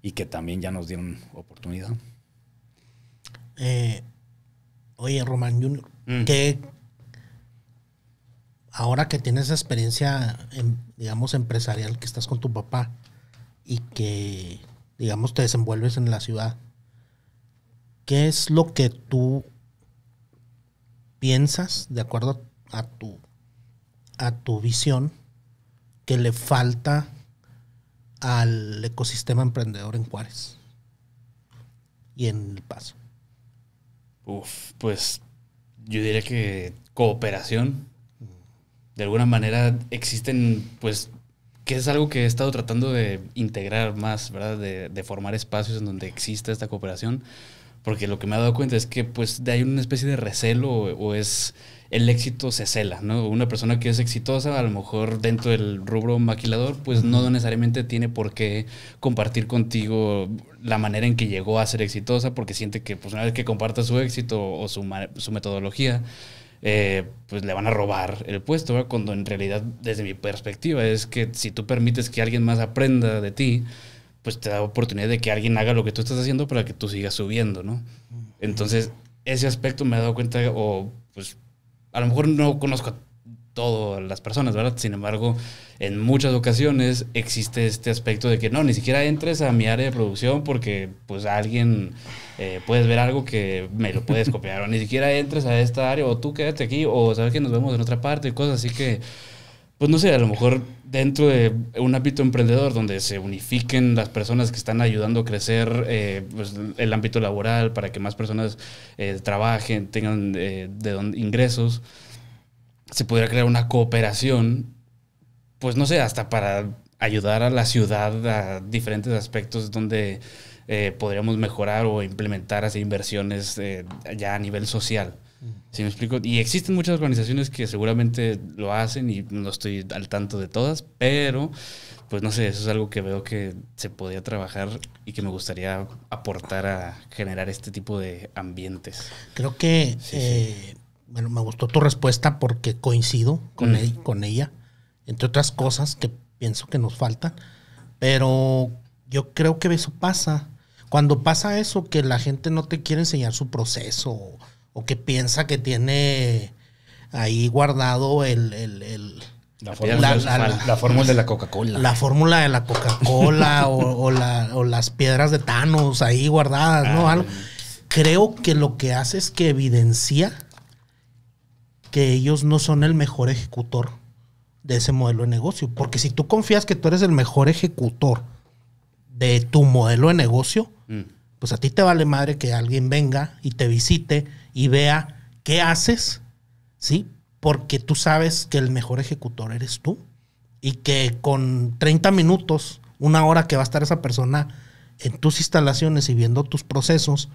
Speaker 1: Y que también ya nos dieron oportunidad.
Speaker 2: Eh, oye, Román Junior, mm. que ahora que tienes experiencia, digamos, empresarial, que estás con tu papá y que, digamos, te desenvuelves en la ciudad, ¿qué es lo que tú piensas, de acuerdo a tu, a tu visión, que le falta al ecosistema emprendedor en Juárez y en El Paso? Uf, pues yo
Speaker 3: diría que cooperación. De alguna manera existen, pues, que es algo que he estado tratando de integrar más, ¿verdad? De, de formar espacios en donde exista esta cooperación porque lo que me he dado cuenta es que pues de ahí una especie de recelo o, es el éxito se cela, ¿no? Una persona que es exitosa, a lo mejor dentro del rubro maquilador, pues no necesariamente tiene por qué compartir contigo la manera en que llegó a ser exitosa, porque siente que pues una vez que comparta su éxito o su, su metodología, eh, pues le van a robar el puesto, cuando en realidad, desde mi perspectiva, es que si tú permites que alguien más aprenda de ti, pues te da oportunidad de que alguien haga lo que tú estás haciendo para que tú sigas subiendo, ¿no? Entonces, ese aspecto me ha dado cuenta, o pues a lo mejor no conozco a todas las personas, ¿verdad? Sin embargo, en muchas ocasiones existe este aspecto de que no, ni siquiera entres a mi área de producción porque pues alguien eh, puedes ver algo que me lo puedes copiar, o ni siquiera entres a esta área, o tú quédate aquí, o sabes que nos vemos en otra parte y cosas así que pues no sé, a lo mejor dentro de un ámbito emprendedor donde se unifiquen las personas que están ayudando a crecer eh, pues, el ámbito laboral para que más personas eh, trabajen, tengan eh, de ingresos, se pudiera crear una cooperación, pues no sé, hasta para ayudar a la ciudad a diferentes aspectos donde eh, podríamos mejorar o implementar hacer inversiones eh, ya a nivel social. ¿Sí me explico? Y existen muchas organizaciones que seguramente lo hacen y no estoy al tanto de todas, pero pues no sé, eso es algo que veo que se podría trabajar y que me gustaría aportar a generar este tipo de ambientes. Creo que, eh,
Speaker 2: bueno, me gustó tu respuesta porque coincido con, con ella, entre otras cosas que pienso que nos faltan, pero yo creo que eso pasa. Cuando pasa eso, que la gente no te quiere enseñar su proceso o, que piensa que tiene ahí guardado el, la fórmula, de la Coca-Cola. La fórmula de la Coca-Cola o, las piedras de Thanos ahí guardadas, ¿no? Ah, creo que lo que hace es que evidencia que ellos no son el mejor ejecutor de ese modelo de negocio. Porque si tú confías que tú eres el mejor ejecutor de tu modelo de negocio, mm. pues a ti te vale madre que alguien venga y te visite y vea qué haces, ¿sí? Porque tú sabes que el mejor ejecutor eres tú y que con 30 minutos, una hora que va a estar esa persona en tus instalaciones y viendo tus procesos,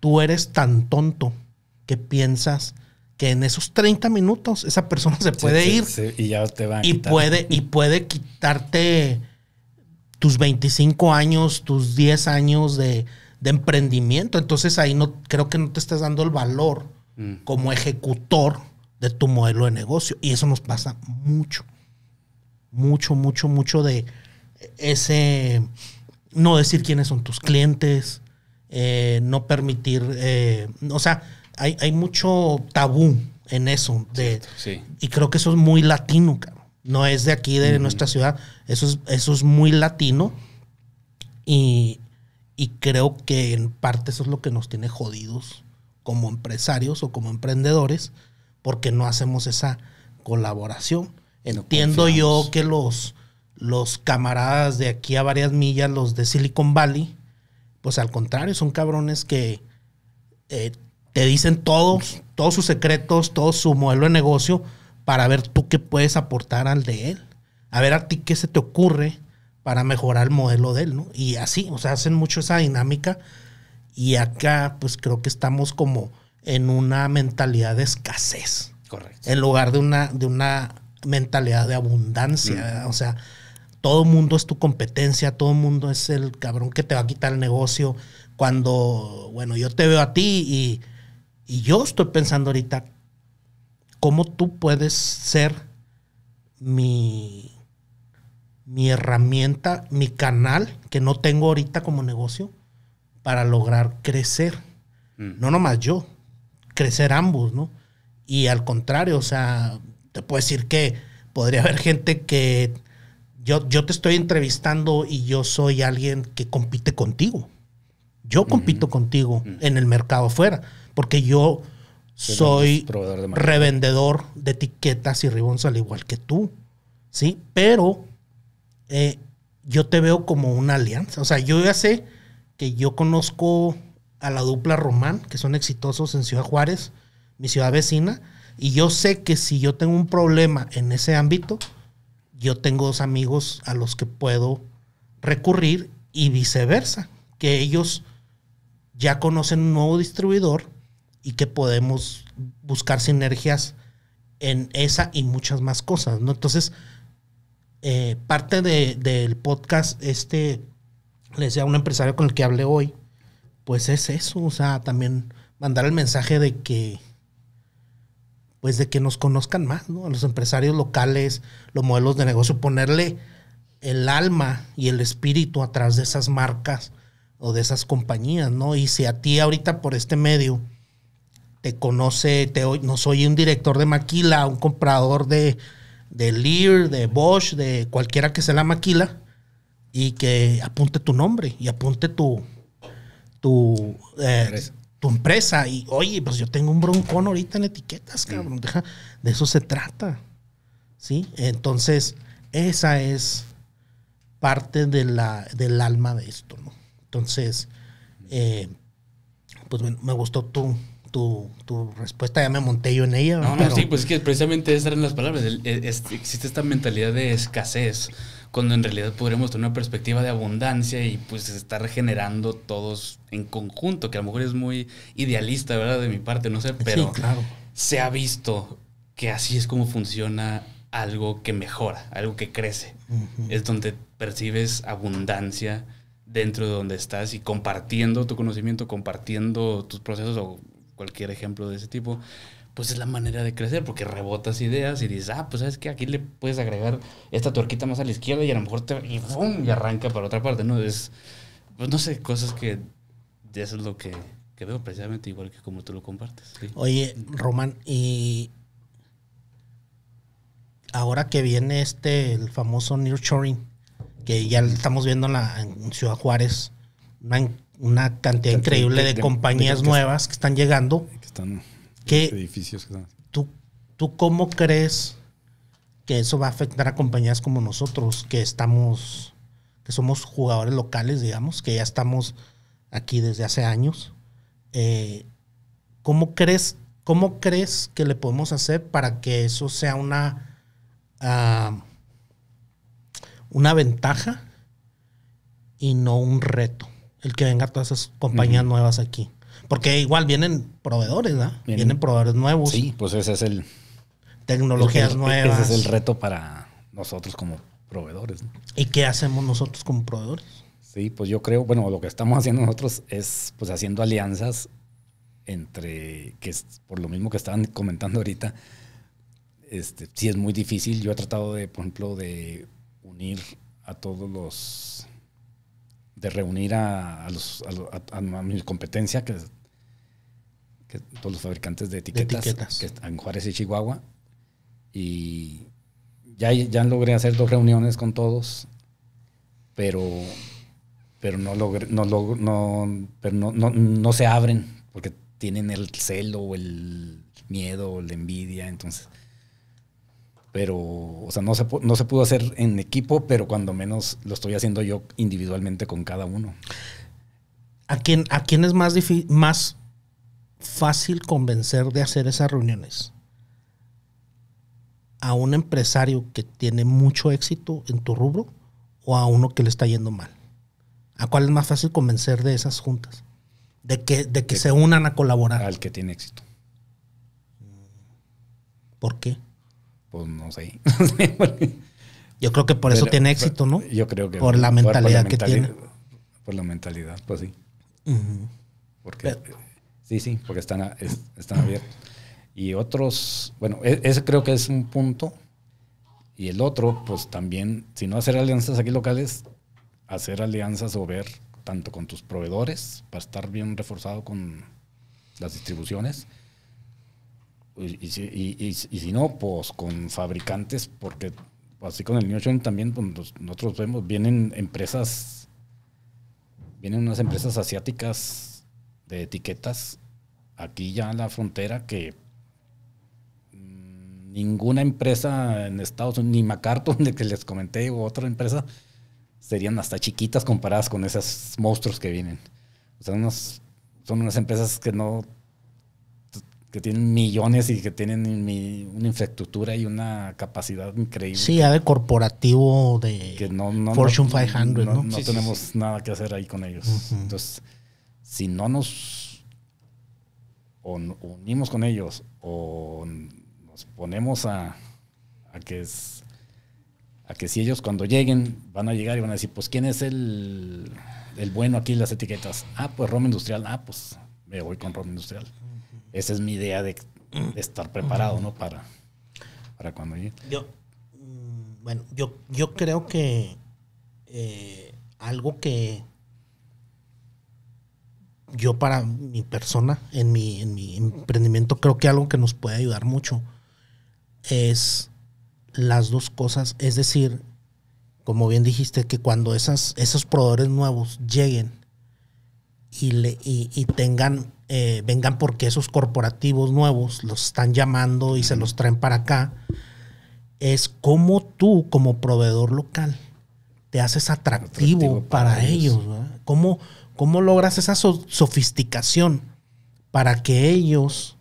Speaker 2: tú eres tan tonto que piensas que en esos 30 minutos esa persona se puede ir
Speaker 1: y y puede
Speaker 2: y puede quitarte tus 25 años, tus 10 años de, emprendimiento, entonces ahí no creo que no te estás dando el valor mm. como ejecutor de tu modelo de negocio y eso nos pasa mucho. Mucho, mucho, mucho de ese no decir quiénes son tus clientes, eh, no permitir, eh, o sea, hay, hay mucho tabú en eso. Y creo que eso es muy latino, cabrón. No es de aquí, de nuestra ciudad. Eso es, eso es muy latino. Y, y creo que en parte eso es lo que nos tiene jodidos como empresarios o como emprendedores, porque no hacemos esa colaboración. Entiendo yo que los, los camaradas de aquí a varias millas, los de Silicon Valley, pues al contrario, son cabrones que eh, te dicen todos, todos sus secretos, todo su modelo de negocio para ver tú qué puedes aportar al de él. A ver a ti qué se te ocurre para mejorar el modelo de él, ¿no? Y así, o sea, hacen mucho esa dinámica y acá pues creo que estamos como en una mentalidad de escasez. Correcto. En lugar de una, de una mentalidad de abundancia. O sea, todo mundo es tu competencia, todo mundo es el cabrón que te va a quitar el negocio. Cuando, bueno, yo te veo a ti y y yo estoy pensando ahorita cómo tú puedes ser mi, mi herramienta, mi canal que no tengo ahorita como negocio para lograr crecer. Mm. No nomás yo, crecer ambos, ¿no? Y al contrario, o sea, te puedo decir que podría haber gente que yo, yo te estoy entrevistando y yo soy alguien que compite contigo. Yo compito mm. contigo mm. en el mercado afuera porque yo soy revendedor de etiquetas y ribbons al igual que tú. ¿Sí? Pero eh, yo te veo como una alianza. O sea, yo ya sé que yo conozco a la dupla Román, que son exitosos en Ciudad Juárez, mi ciudad vecina, y yo sé que si yo tengo un problema en ese ámbito, yo tengo dos amigos a los que puedo recurrir y viceversa, que ellos ya conocen un nuevo distribuidor y que podemos buscar sinergias en esa y muchas más cosas, ¿no? Entonces, eh, parte del podcast, este, le decía a un empresario con el que hablé hoy, pues es eso, o sea, también mandar el mensaje de que, pues de que nos conozcan más, ¿no? A los empresarios locales, los modelos de negocio, ponerle el alma y el espíritu atrás de esas marcas o de esas compañías, ¿no? Y si a ti ahorita por este medio te conoce, te, no soy un director de maquila, un comprador de, de Lear, de Bosch, de cualquiera que sea la maquila, y que apunte tu nombre y apunte tu, tu, eh, empresa. tu empresa. Y oye, pues yo tengo un broncón ahorita en etiquetas, cabrón. Deja, de eso se trata. ¿Sí? Entonces, esa es parte de la, del alma de esto, ¿no? Entonces, eh, pues me gustó tu, tu, respuesta, ya me monté yo en ella. No, no, sí,
Speaker 3: pues es que precisamente esas eran las palabras. existe esta mentalidad de escasez, cuando en realidad podremos tener una perspectiva de abundancia y pues estar generando todos en conjunto, que a lo mejor es muy idealista, ¿verdad? De mi parte, no sé, pero se ha visto que así es como funciona algo que mejora, algo que crece. Es donde percibes abundancia dentro de donde estás y compartiendo tu conocimiento, compartiendo tus procesos o cualquier ejemplo de ese tipo, pues es la manera de crecer, porque rebotas ideas y dices, ah, pues sabes que aquí le puedes agregar esta tuerquita más a la izquierda y a lo mejor te. y ¡fum! y arranca para otra parte, ¿no? Es. Pues no sé, cosas que. Eso es lo que, veo precisamente igual que como tú lo compartes. Oye, Román,
Speaker 2: y. Ahora que viene este, el famoso nearshoring, que ya estamos viendo en, Ciudad Juárez, una una cantidad increíble de, compañías nuevas que, están llegando.
Speaker 1: Que están. edificios
Speaker 2: ¿tú, ¿Tú cómo crees que eso va a afectar a compañías como nosotros, que estamos. que somos jugadores locales, digamos, que ya estamos aquí desde hace años? Eh, ¿Cómo crees ¿cómo crees que le podemos hacer para que eso sea una, ah, una ventaja y no un reto? el que venga todas esas compañías nuevas aquí. Porque igual vienen proveedores, ¿no? Vienen, proveedores nuevos. Sí, pues ese es el... Tecnologías nuevas. Ese es el reto para
Speaker 1: nosotros como proveedores.
Speaker 2: ¿Y qué hacemos nosotros como proveedores?
Speaker 1: Sí, pues yo creo, bueno, lo que estamos haciendo nosotros es pues haciendo alianzas entre, que es por lo mismo que estaban comentando ahorita, este, sí es muy difícil. Yo he tratado de, por ejemplo, de unir a todos los de reunir a, los, a, mi competencia, que, que todos los fabricantes de etiquetas, que están en Juárez y Chihuahua. Y ya, ya logré hacer dos reuniones con todos, pero, pero, no, no, no, pero no, no se abren porque tienen el celo o el miedo o la envidia. Entonces, pero, o sea, no se, no se pudo hacer en equipo, pero cuando menos lo estoy haciendo yo individualmente con cada uno.
Speaker 2: ¿A quién, a es más, más fácil convencer de hacer esas reuniones? ¿A un empresario que tiene mucho éxito en tu rubro o a uno que le está yendo mal? ¿A cuál es más fácil convencer de esas juntas? De que, de que se unan a colaborar. Al que tiene éxito. ¿Por qué?
Speaker 1: Pues no sé.
Speaker 2: yo creo que por eso tiene éxito, ¿no? Yo creo que. Por la mentalidad que tiene.
Speaker 1: Por la mentalidad, pues sí. Porque. sí, sí, porque están, están abiertos. Y otros, bueno, e, ese creo que es un punto. Y el otro, pues también, si no hacer alianzas aquí locales, hacer alianzas o ver tanto con tus proveedores para estar bien reforzado con las distribuciones y, y, si no, pues con fabricantes, porque así con el New también pues, nosotros vemos, vienen empresas, vienen unas empresas asiáticas de etiquetas aquí ya en la frontera que mm, ninguna empresa en Estados Unidos, ni MacArthur, de que les comenté, u otra empresa, serían hasta chiquitas comparadas con esos monstruos que vienen. O sea, son unas empresas que no tienen millones y que tienen una infraestructura y una capacidad increíble. Sí, ya de
Speaker 2: corporativo de
Speaker 1: Fortune 500, ¿no? tenemos nada que hacer ahí con ellos. Entonces, si no nos unimos con ellos o nos ponemos a, a que es, a que si ellos cuando lleguen van a llegar y van a decir, pues, ¿quién es el, el bueno aquí en las etiquetas? Ah, pues Roma Industrial. Ah, pues me voy con Roma Industrial. Esa es mi idea de, estar preparado, ¿no? Para, cuando llegue. Yo,
Speaker 2: mm, bueno, yo, yo creo que eh, algo que yo para mi persona, en mi, emprendimiento, creo que algo que nos puede ayudar mucho es las dos cosas. Es decir, como bien dijiste, que cuando esas, esos proveedores nuevos lleguen y, le, y tengan eh, vengan porque esos corporativos nuevos los están llamando y se los traen para acá, es cómo tú como proveedor local te haces atractivo, para, ellos. ¿Cómo, logras esa sofisticación para que ellos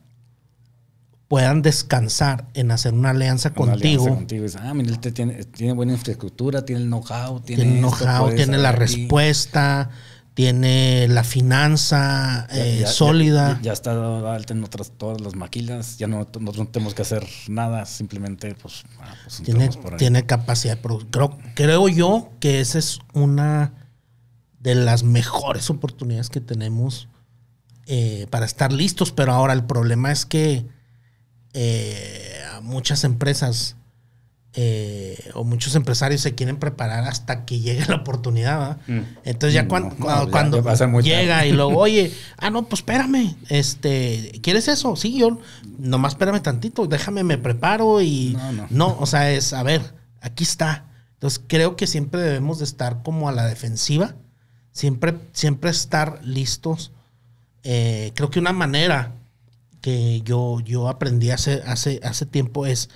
Speaker 2: puedan descansar en hacer una alianza contigo. Alianza
Speaker 1: contigo. ah, mira, tiene, tiene, buena infraestructura, tiene el know-how, tiene, tiene, la
Speaker 2: respuesta, tiene la finanza eh, sólida.
Speaker 1: Ya, está alta en otras, todas las maquilas, ya no, tenemos que hacer nada, simplemente pues, ah, pues tiene, tiene
Speaker 2: capacidad Creo, yo que esa es una de las mejores oportunidades que tenemos eh, para estar listos, pero ahora el problema es que eh, muchas empresas eh, o muchos empresarios se quieren preparar hasta que llegue la oportunidad. Mm. Entonces ya mm, cuando, llega y luego, oye, ah, no, pues espérame, este, ¿quieres eso? Sí, yo, nomás espérame tantito, déjame, me preparo y no, o sea, es, a ver, aquí está. Entonces creo que siempre debemos de estar como a la defensiva, siempre, siempre estar listos. Eh, creo que una manera que yo, yo aprendí hace, hace, hace tiempo es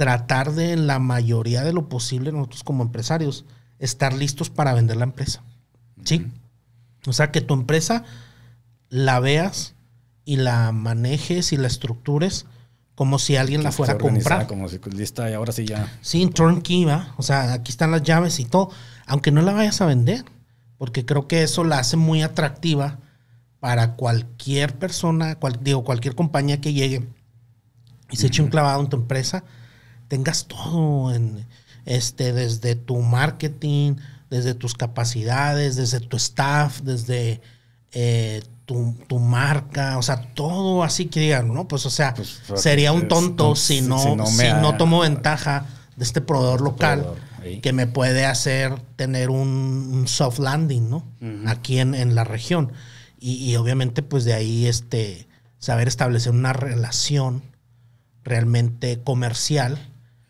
Speaker 2: tratar de, la mayoría de lo posible, nosotros como empresarios, estar listos para vender la empresa. ¿Sí? O sea, que tu empresa la veas y la manejes y la estructures como si alguien la fuera a comprar.
Speaker 1: Como si pues, lista y ahora sí ya.
Speaker 2: Sí, turnkey, ¿va? O sea, aquí están las llaves y todo. Aunque no la vayas a vender, porque creo que eso la hace muy atractiva para cualquier persona, digo, cualquier compañía que llegue y se eche un clavado en tu empresa tengas todo en este desde tu marketing, desde tus capacidades, desde tu staff, desde eh, tu, marca, o sea, todo así que digan, ¿no? Pues, o sea, pues, sería un tonto si no, no, tomo ventaja de este proveedor este local que me puede hacer tener un, soft landing, ¿no? Aquí en, la región. Y, y, obviamente, pues de ahí este, saber establecer una relación realmente comercial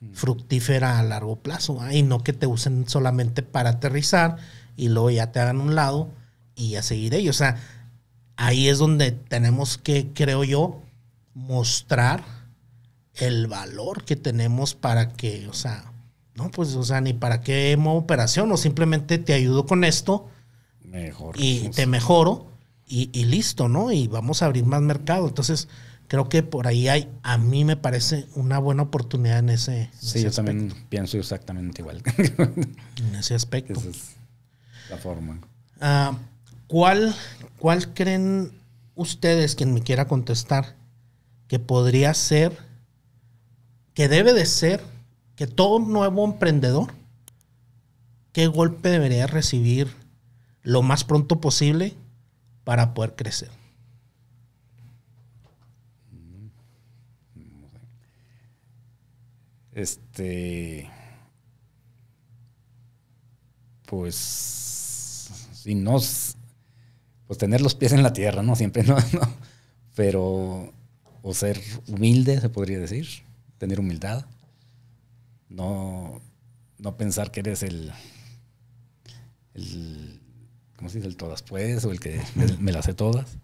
Speaker 2: Mm. fructífera a largo plazo y no que te usen solamente para aterrizar y luego ya te hagan un lado y a seguir ellos. O sea, ahí es donde tenemos que, creo yo, mostrar el valor que tenemos para que, o sea, no, pues, o sea, ni para qué operación o simplemente te ayudo con esto Mejor, y te mejoro y, y listo, ¿no? Y vamos a abrir más mercado. Entonces, creo que por ahí hay, a mí me parece una buena oportunidad en ese. sí, yo también
Speaker 1: pienso exactamente igual.
Speaker 2: en ese aspecto. Esa la forma. Ah, ¿cuál, ¿Cuál creen ustedes, quien me quiera contestar, que podría ser, que debe de ser, que todo nuevo emprendedor, qué golpe debería recibir lo más pronto posible para poder crecer?
Speaker 1: Este. Pues. Si no. Pues tener los pies en la tierra, ¿no? Siempre, ¿no? Pero. O ser humilde, se podría decir. Tener humildad. No. No pensar que eres el. el ¿Cómo se dice? El todas puedes o el que me, me las sé todas.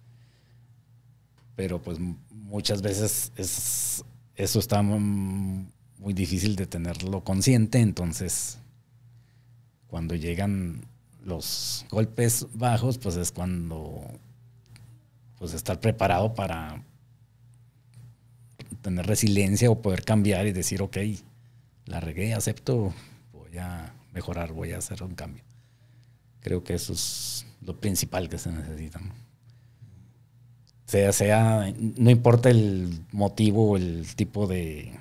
Speaker 1: Pero pues muchas veces es, eso está muy difícil de tenerlo consciente, entonces cuando llegan los golpes bajos, pues es cuando pues estar preparado para tener resiliencia o poder cambiar y decir, ok, la regué, acepto, voy a mejorar, voy a hacer un cambio. Creo que eso es lo principal que se necesita. Sea, sea, no importa el motivo o el tipo de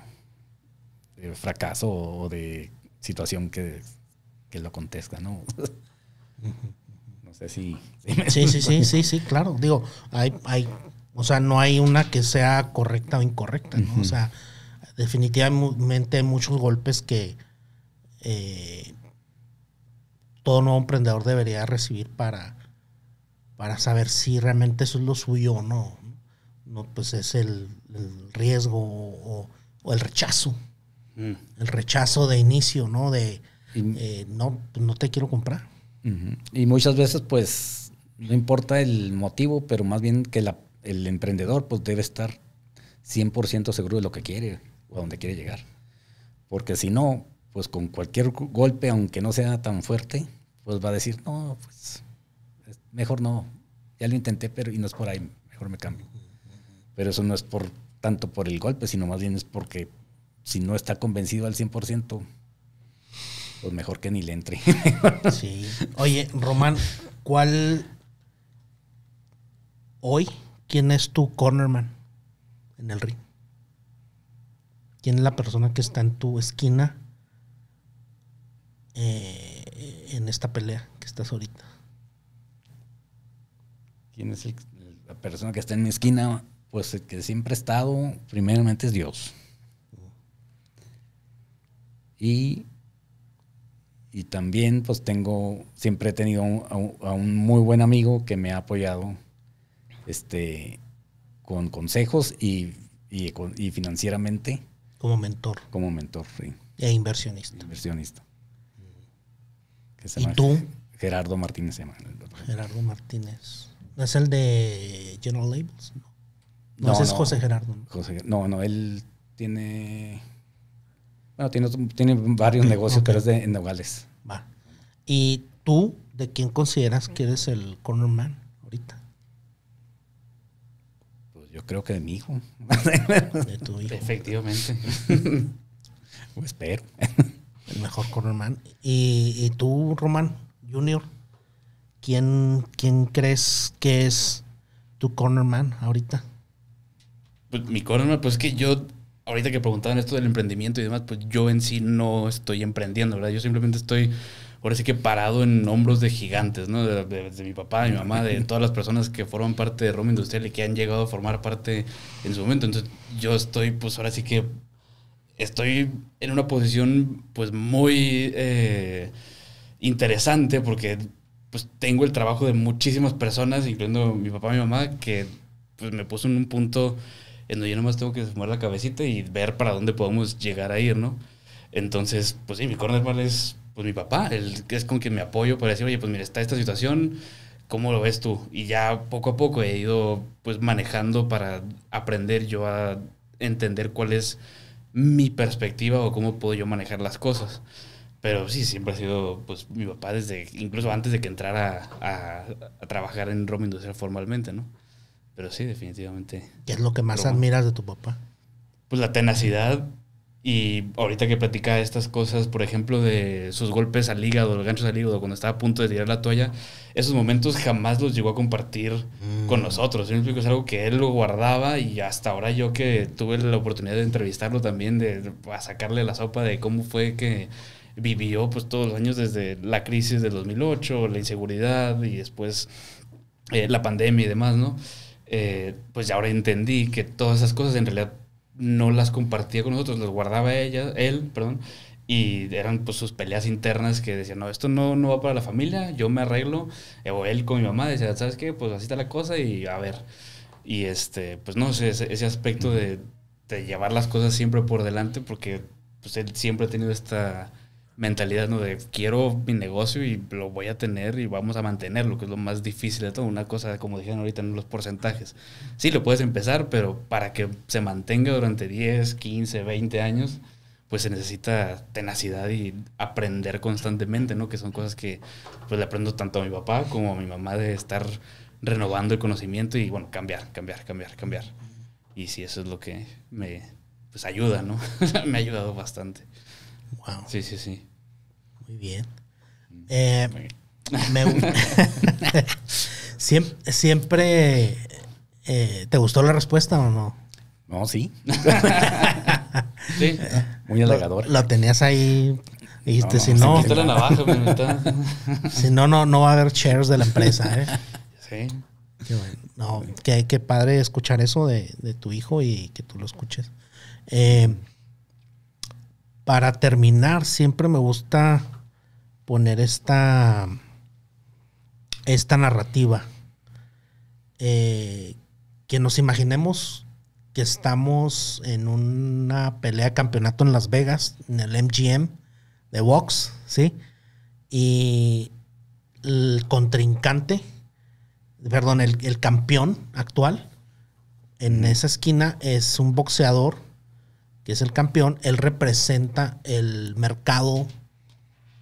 Speaker 1: de fracaso o de situación que, lo contesta, ¿no? no sé si... sí, sí, sí, sí,
Speaker 2: sí, claro. Digo, hay, hay, o sea, no hay una que sea correcta o incorrecta, ¿no? O sea, definitivamente hay muchos golpes que eh, todo nuevo emprendedor debería recibir para, para saber si realmente eso es lo suyo o no. No, pues es el, riesgo o el rechazo. Mm. el rechazo de inicio, ¿no? De eh, no, pues, no te quiero comprar.
Speaker 1: Y muchas veces, pues, no importa el motivo, pero más bien que el emprendedor, pues, debe estar 100% seguro de lo que quiere o a dónde quiere llegar. Porque si no, pues con cualquier golpe, aunque no sea tan fuerte, pues va a decir, no, pues mejor no, ya lo intenté, pero y no es por ahí, mejor me cambio. Pero eso no es por tanto por el golpe, sino más bien es porque si no está convencido al 100%, pues mejor que ni le entre. sí.
Speaker 2: Oye, Román, ¿cuál hoy quién es tu cornerman en el ring? ¿Quién es la persona que está en tu esquina eh, en esta pelea que estás ahorita?
Speaker 1: ¿Quién es la persona que está en mi esquina? Pues el que siempre ha estado, primeramente es Dios. Y, también pues tengo, siempre he tenido a, un, muy buen amigo que me ha apoyado este, con consejos y, financieramente. Como mentor. Como mentor, sí. E inversionista. Inversionista. Mm. ¿Y tú? Gerardo Martínez se llama.
Speaker 2: Gerardo Martínez. es el de General Labels? No, no, es José Gerardo.
Speaker 1: no, no, él tiene bueno, tiene, varios negocios, pero es de, en Nogales. Va.
Speaker 2: ¿Y tú, de quién consideras que eres el cornerman ahorita?
Speaker 1: Pues yo creo que de mi hijo.
Speaker 3: De tu hijo. Efectivamente. o espero.
Speaker 2: El mejor cornerman. ¿Y, y tú, Román Junior? ¿Quién, ¿Quién crees que es tu cornerman ahorita?
Speaker 3: Pues mi cornerman, pues es que yo ahorita que preguntaban esto del emprendimiento y demás, pues yo en sí no estoy emprendiendo, ¿verdad? Yo simplemente estoy, ahora sí que parado en hombros de gigantes, ¿no? De, mi papá, de mi mamá, de todas las personas que forman parte de Roma Industrial y que han llegado a formar parte en su momento. Entonces yo estoy, pues ahora sí que estoy en una posición, pues muy eh, interesante porque pues tengo el trabajo de muchísimas personas, incluyendo mi papá y mi mamá, que pues me puso en un punto en donde yo nomás tengo que sumar la cabecita y ver para dónde podemos llegar a ir, ¿no? Entonces, pues sí, mi mal es pues, mi papá, el que es con quien me apoyo para decir, oye, pues mira, está esta situación, ¿cómo lo ves tú? Y ya poco a poco he ido pues manejando para aprender yo a entender cuál es mi perspectiva o cómo puedo yo manejar las cosas. Pero sí, siempre ha sido pues mi papá desde, incluso antes de que entrara a trabajar en Roma Industrial formalmente, ¿no? Pero sí, definitivamente.
Speaker 2: ¿Qué es lo que más admiras de tu papá?
Speaker 3: Pues la tenacidad y ahorita que platica estas cosas, por ejemplo, de sus golpes al hígado, los ganchos al hígado, cuando estaba a punto de tirar la toalla, esos momentos jamás los llegó a compartir mm. con nosotros. Es algo que él lo guardaba y hasta ahora yo que tuve la oportunidad de entrevistarlo también, de, sacarle la sopa de cómo fue que vivió pues todos los años desde la crisis del 2008, la inseguridad y después eh, la pandemia y demás, ¿no? Eh, pues ya ahora entendí que todas esas cosas en realidad no las compartía con nosotros, las guardaba ella, él, perdón, y eran pues sus peleas internas que decían, no, esto no, no va para la familia, yo me arreglo, eh, o él con mi mamá decía, ¿sabes qué? Pues así está la cosa y a ver. Y este, pues no sé, ese, ese, aspecto de, de llevar las cosas siempre por delante, porque pues él siempre ha tenido esta mentalidad ¿no? de quiero mi negocio y lo voy a tener y vamos a mantenerlo, que es lo más difícil de todo. Una cosa, como dijeron ahorita, en los porcentajes. Sí, lo puedes empezar, pero para que se mantenga durante 10, 15, 20 años, pues se necesita tenacidad y aprender constantemente, ¿no? Que son cosas que pues le aprendo tanto a mi papá como a mi mamá de estar renovando el conocimiento y bueno, cambiar, cambiar, cambiar, cambiar. Y si eso es lo que me pues, ayuda, ¿no? me ha ayudado bastante. Wow. Sí, sí, sí.
Speaker 2: Muy bien. Mm, eh, siempre, eh, ¿te gustó la respuesta o no? No, sí. sí. Muy halagador. Lo, tenías ahí. Dijiste, si no. no si no, no, va a haber shares de la empresa, ¿eh? Sí. Qué bueno. qué, padre escuchar eso de, de, tu hijo y que tú lo escuches. Eh, para terminar, siempre me gusta poner esta, esta narrativa. Eh, que nos imaginemos que estamos en una pelea de campeonato en Las Vegas, en el MGM de box, ¿sí? Y el contrincante, perdón, el campeón actual en esa esquina es un boxeador que es el campeón, él representa el mercado,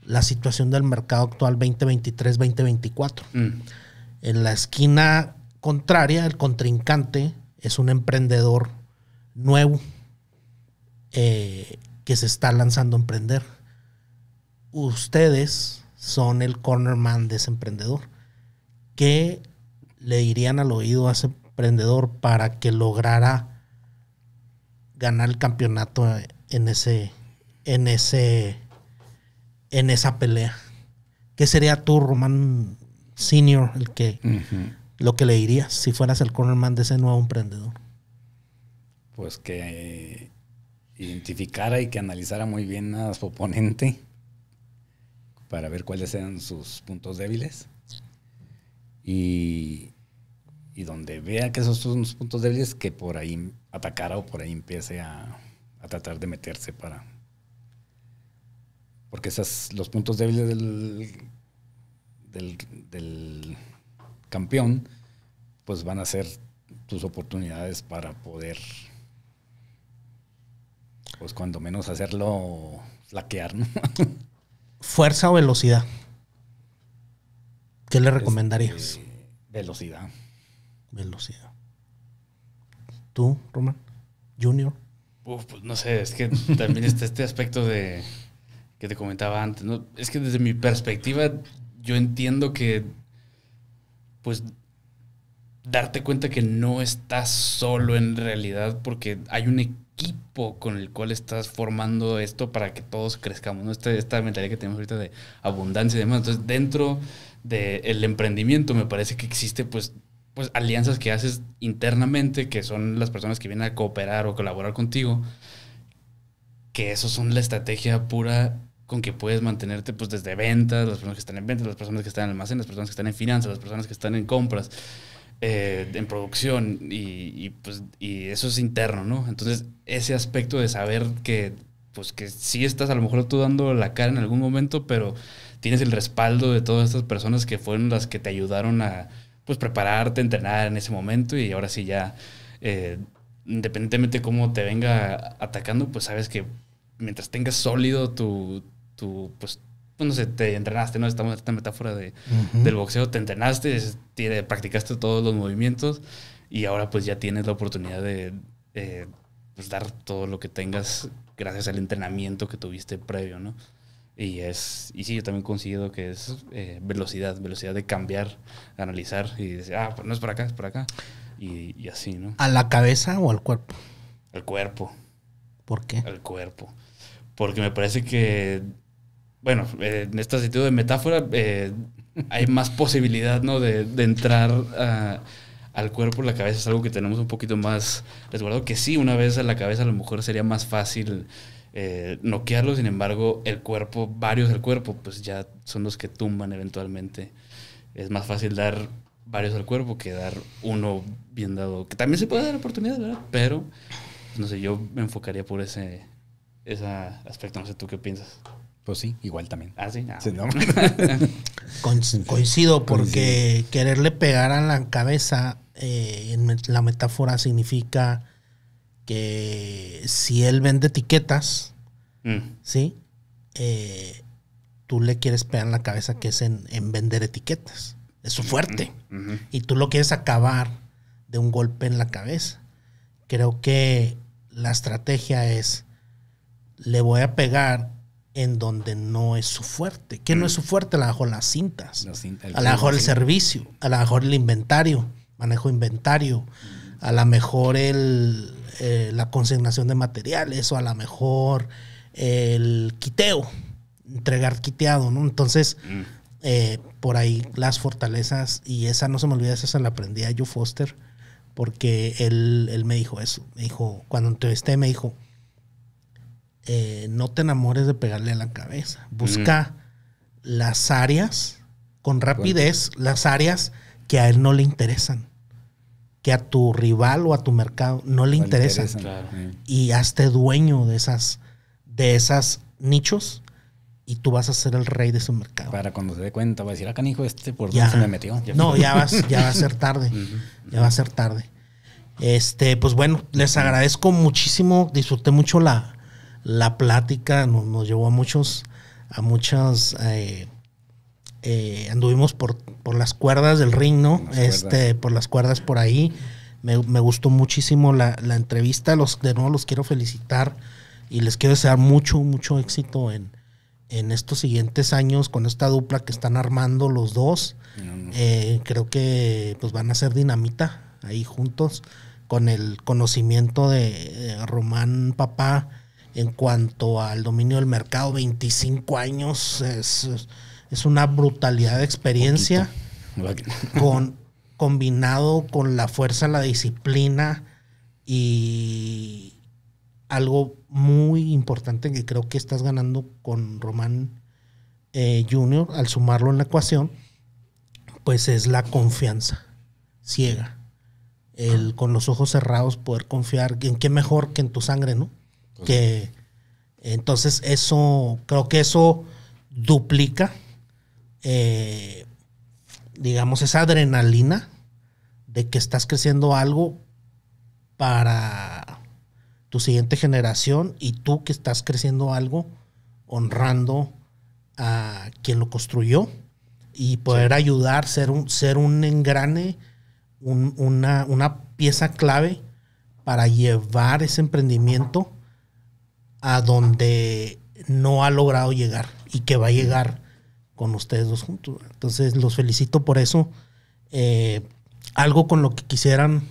Speaker 2: la situación del mercado actual 2023-2024. Mm. En la esquina contraria, el contrincante es un emprendedor nuevo eh, que se está lanzando a emprender. Ustedes son el man de ese emprendedor. ¿Qué le dirían al oído a ese emprendedor para que lograra ganar el campeonato en ese, en ese, en esa pelea. ¿Qué sería tú, Román Senior, el que, lo que le dirías si fueras el cornerman de ese nuevo emprendedor?
Speaker 1: Pues que identificara y que analizara muy bien a su oponente para ver cuáles eran sus puntos débiles. Y, y donde vea que esos son sus puntos débiles, que por ahí atacara o por ahí empiece a, tratar de meterse para... Porque esas, los puntos débiles del, del, campeón, pues van a ser tus oportunidades para poder, pues cuando menos hacerlo flaquear.
Speaker 2: ¿Fuerza o velocidad? ¿Qué le recomendarías? Este,
Speaker 1: velocidad.
Speaker 3: Velocidad.
Speaker 2: ¿Tú, Roman, ¿Junior?
Speaker 3: Pues, no sé, es que también está este aspecto de que te comentaba antes, ¿no? Es que desde mi perspectiva yo entiendo que pues darte cuenta que no estás solo en realidad porque hay un equipo con el cual estás formando esto para que todos crezcamos, Esta, esta mentalidad que tenemos ahorita de abundancia y demás. Entonces, dentro del emprendimiento me parece que existe pues pues alianzas que haces internamente, que son las personas que vienen a cooperar o colaborar contigo, que eso son la estrategia pura con que puedes mantenerte pues desde ventas, las personas que están en ventas, las personas que están en almacenes, las personas que están en finanzas, las personas que están en compras, eh, en producción y, pues, y eso es interno, ¿no? Entonces ese aspecto de saber que pues que sí estás a lo mejor tú dando la cara en algún momento, pero tienes el respaldo de todas estas personas que fueron las que te ayudaron a, pues prepararte, entrenar en ese momento y ahora sí ya, eh, independientemente de cómo te venga atacando, pues sabes que mientras tengas sólido tu, tu pues, pues no sé, te entrenaste, ¿no? Estamos en esta metáfora de, del boxeo, te entrenaste, practicaste todos los movimientos y ahora pues ya tienes la oportunidad de eh, pues, dar todo lo que tengas gracias al entrenamiento que tuviste previo, ¿no? Y es, y sí, yo también considero que es eh, velocidad, velocidad de cambiar, analizar y decir, ah,
Speaker 2: pues no es para acá, es para acá.
Speaker 3: Y, así, ¿no? ¿A la
Speaker 2: cabeza o al cuerpo? Al cuerpo. ¿Por qué?
Speaker 3: Al cuerpo. Porque me parece que, bueno, eh, en este sentido de metáfora, eh, hay más posibilidad, ¿no? De, entrar al cuerpo, la cabeza es algo que tenemos un poquito más resguardado. Que sí, una vez a la cabeza a lo mejor sería más fácil eh, noquearlo. Sin embargo, el cuerpo, varios del cuerpo, pues ya son los que tumban eventualmente. Es más fácil dar varios al cuerpo que dar uno bien dado. Que también se puede dar oportunidad, ¿verdad? Pero, pues, no sé, yo me enfocaría por ese, ese aspecto. No sé, ¿tú qué piensas? Pues sí, igual también. Ah,
Speaker 2: sí, ah. no. Coincido porque quererle pegar a la cabeza eh, la metáfora significa que si él vende etiquetas, mm. ¿sí? Eh, tú le quieres pegar en la cabeza que es en, vender etiquetas. es su fuerte. Mm, y tú lo quieres acabar de un golpe en la cabeza. Creo que la estrategia es, le voy a pegar en donde no es su fuerte. ¿Qué no es mm. su fuerte? A lo mejor las cintas. a lo mejor el servicio. A lo mejor el inventario. Manejo inventario. A lo mejor el, eh, la consignación de materiales o a lo mejor el quiteo, entregar quiteado, ¿no? Entonces, mm. eh, por ahí las fortalezas, y esa no se me olvida, esa la aprendí a Joe Foster, porque él, me dijo eso, me dijo, cuando entrevisté me dijo, eh, no te enamores de pegarle a la cabeza, busca las áreas, con rapidez, las áreas que a él no le interesan que a tu rival o a tu mercado no le Interesa, Y hazte dueño de esas, de esas nichos y tú vas a ser el rey de su mercado. Para cuando se dé cuenta, va a decir, ah, canijo, este por dónde se me metió. No, ya, ya va a ser tarde. Ya va a ser tarde. Este, pues bueno, les agradezco muchísimo. Disfruté mucho la, la plática. Nos, llevó a muchos, a muchas eh, eh, anduvimos por, las cuerdas del ring, ¿no? este, por las cuerdas por ahí. Me, gustó muchísimo la, entrevista. Los, de nuevo los quiero felicitar y les quiero desear mucho, mucho éxito en, en estos siguientes años con esta dupla que están armando los dos. Eh, creo que pues van a ser dinamita ahí juntos con el conocimiento de, de Román Papá en cuanto al dominio del mercado. 25 años es es una brutalidad de experiencia con, combinado con la fuerza, la disciplina y algo muy importante que creo que estás ganando con Román eh, Junior al sumarlo en la ecuación, pues es la confianza ciega. El ah. con los ojos cerrados poder confiar en qué mejor que en tu sangre, ¿no? Pues que entonces eso creo que eso duplica eh, digamos, esa adrenalina de que estás creciendo algo para tu siguiente generación y tú que estás creciendo algo honrando a quien lo construyó y poder ayudar, ser un, ser un engrane, una, una, pieza clave para llevar ese emprendimiento a donde no ha logrado llegar y que va a llegar con ustedes dos juntos. Entonces los felicito por eso. Eh, algo con lo que quisieran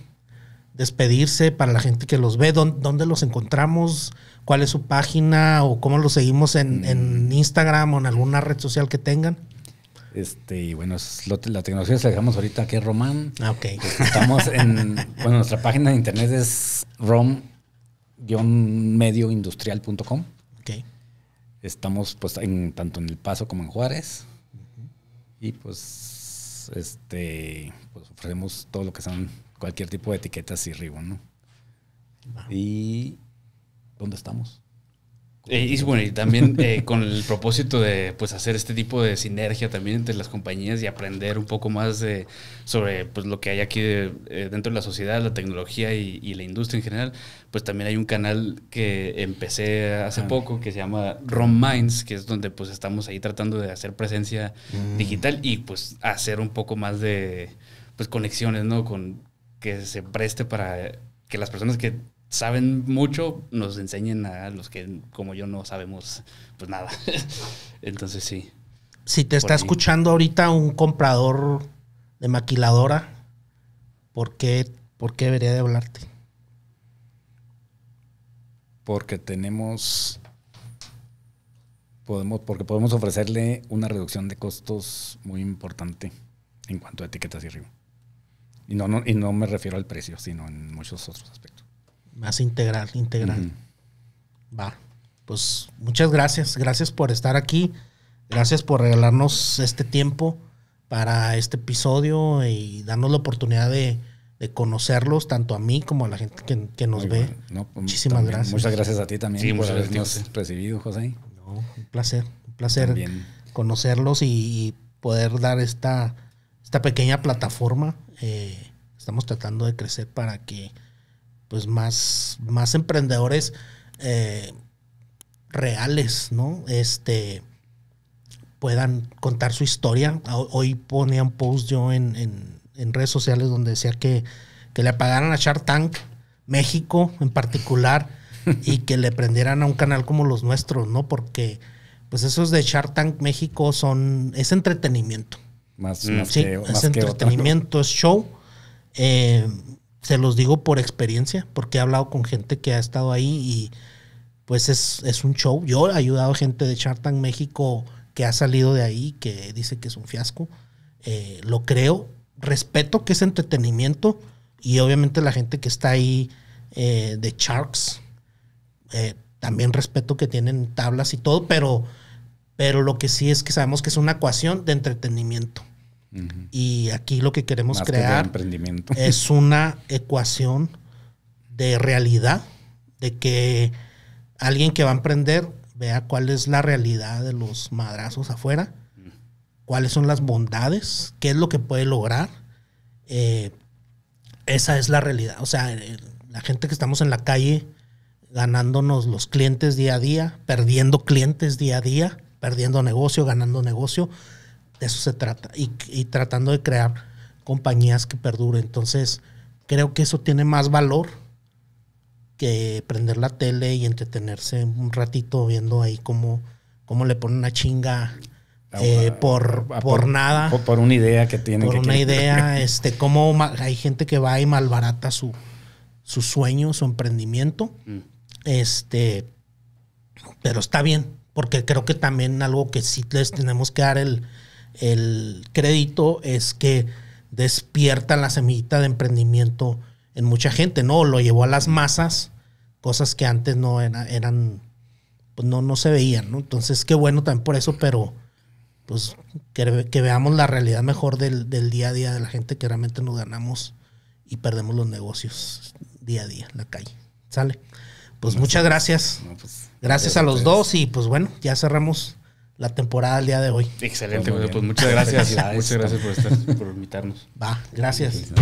Speaker 2: despedirse para la gente que los ve, donde los encontramos, cuál es su página o cómo los seguimos mm. en, Instagram o en alguna red social que tengan.
Speaker 1: Este, y bueno, lo, la tecnología se dejamos ahorita
Speaker 2: que Román. Ah, okay. Pues, estamos en,
Speaker 1: nuestra página de internet es rom-medioindustrial.com. Okay. Estamos pues en, tanto en El Paso como en Juárez. Y pues, este, pues, ofrecemos todo lo que son cualquier tipo de etiquetas y ribbon, ¿Y dónde estamos?
Speaker 3: Eh, y, bueno, y también eh, con el propósito de pues hacer este tipo de sinergia también entre las compañías y aprender un poco más de, sobre pues lo que hay aquí eh, dentro de la sociedad, la tecnología y, y, la industria en general, pues también hay un canal que empecé hace poco que se llama Rom Minds, que es donde pues estamos ahí tratando de hacer presencia mm. digital y pues hacer un poco más de pues, conexiones, ¿no? Con que se preste para que las personas que saben mucho, nos enseñen a los que como yo no sabemos pues nada. Entonces sí.
Speaker 2: Si te está escuchando ahorita un comprador de maquiladora, ¿por qué, por debería de hablarte?
Speaker 1: Porque tenemos podemos porque podemos ofrecerle una reducción de costos muy importante en cuanto a etiquetas y arriba. Y no, no, y no me refiero al precio, sino en muchos otros aspectos.
Speaker 2: Más integral, integral. Va. Pues muchas gracias. Gracias por estar aquí. Gracias por regalarnos este tiempo para este episodio y darnos la oportunidad de, conocerlos, tanto a mí como a la gente que, nos ve. Pues, Muchísimas gracias. Muchas gracias a ti también sí, por habernos
Speaker 1: recibido, José. No, un
Speaker 2: placer, un placer conocerlos y, poder dar esta, esta pequeña plataforma. Eh, estamos tratando de crecer para que pues más, más emprendedores eh, reales, ¿no? Este, puedan contar su historia. Hoy ponía un post yo en, en, redes sociales donde decía que, que le apagaran a Shark Tank México en particular y que le prendieran a un canal como los nuestros, ¿no? Porque pues esos de Shark Tank México son es entretenimiento. Más, mm. sí, es entretenimiento, es show. Eh, se los digo por experiencia, porque he hablado con gente que ha estado ahí y pues es, un show. Yo he ayudado a gente de Chartan México que ha salido de ahí, que dice que es un fiasco. Eh, lo creo, respeto que es entretenimiento y obviamente la gente que está ahí eh, de Sharks, eh, también respeto que tienen tablas y todo, pero, pero lo que sí es que sabemos que es una ecuación de entretenimiento. Y aquí lo que queremos crear es una ecuación de realidad, de que alguien que va a emprender vea cuál es la realidad de los madrazos afuera, cuáles son las bondades, qué es lo que puede lograr. Eh, esa es la realidad. O sea, eh, la gente que estamos en la calle ganándonos los clientes día a día, perdiendo clientes día a día, perdiendo negocio, ganando negocio eso se trata. Y, tratando de crear compañías que perduren. Entonces, creo que eso tiene más valor que prender la tele y entretenerse un ratito viendo ahí cómo, cómo le ponen una chinga ah, eh, ah, por, por, nada. Por,
Speaker 1: por, una idea que tienen. Por una idea,
Speaker 2: este, cómo hay gente que va y malbarata su, su sueño, su emprendimiento. Mm. Este, pero está bien, porque creo que también algo que sí les tenemos que dar el, el crédito es que despierta la semillita de emprendimiento en mucha gente, ¿no? Lo llevó a las masas, cosas que antes no eran, pues no, no se veían, ¿no? Entonces, qué bueno también por eso, pero pues que, veamos la realidad mejor del, día a día de la gente que realmente nos ganamos y perdemos los negocios día a día la calle. ¿Sale? Pues, pues muchas gracias. Pues, gracias a los dos y pues bueno, ya cerramos la temporada al día de hoy. Excelente, pues, pues, pues muchas gracias. muchas gracias por, estar, por
Speaker 3: invitarnos. Va, gracias.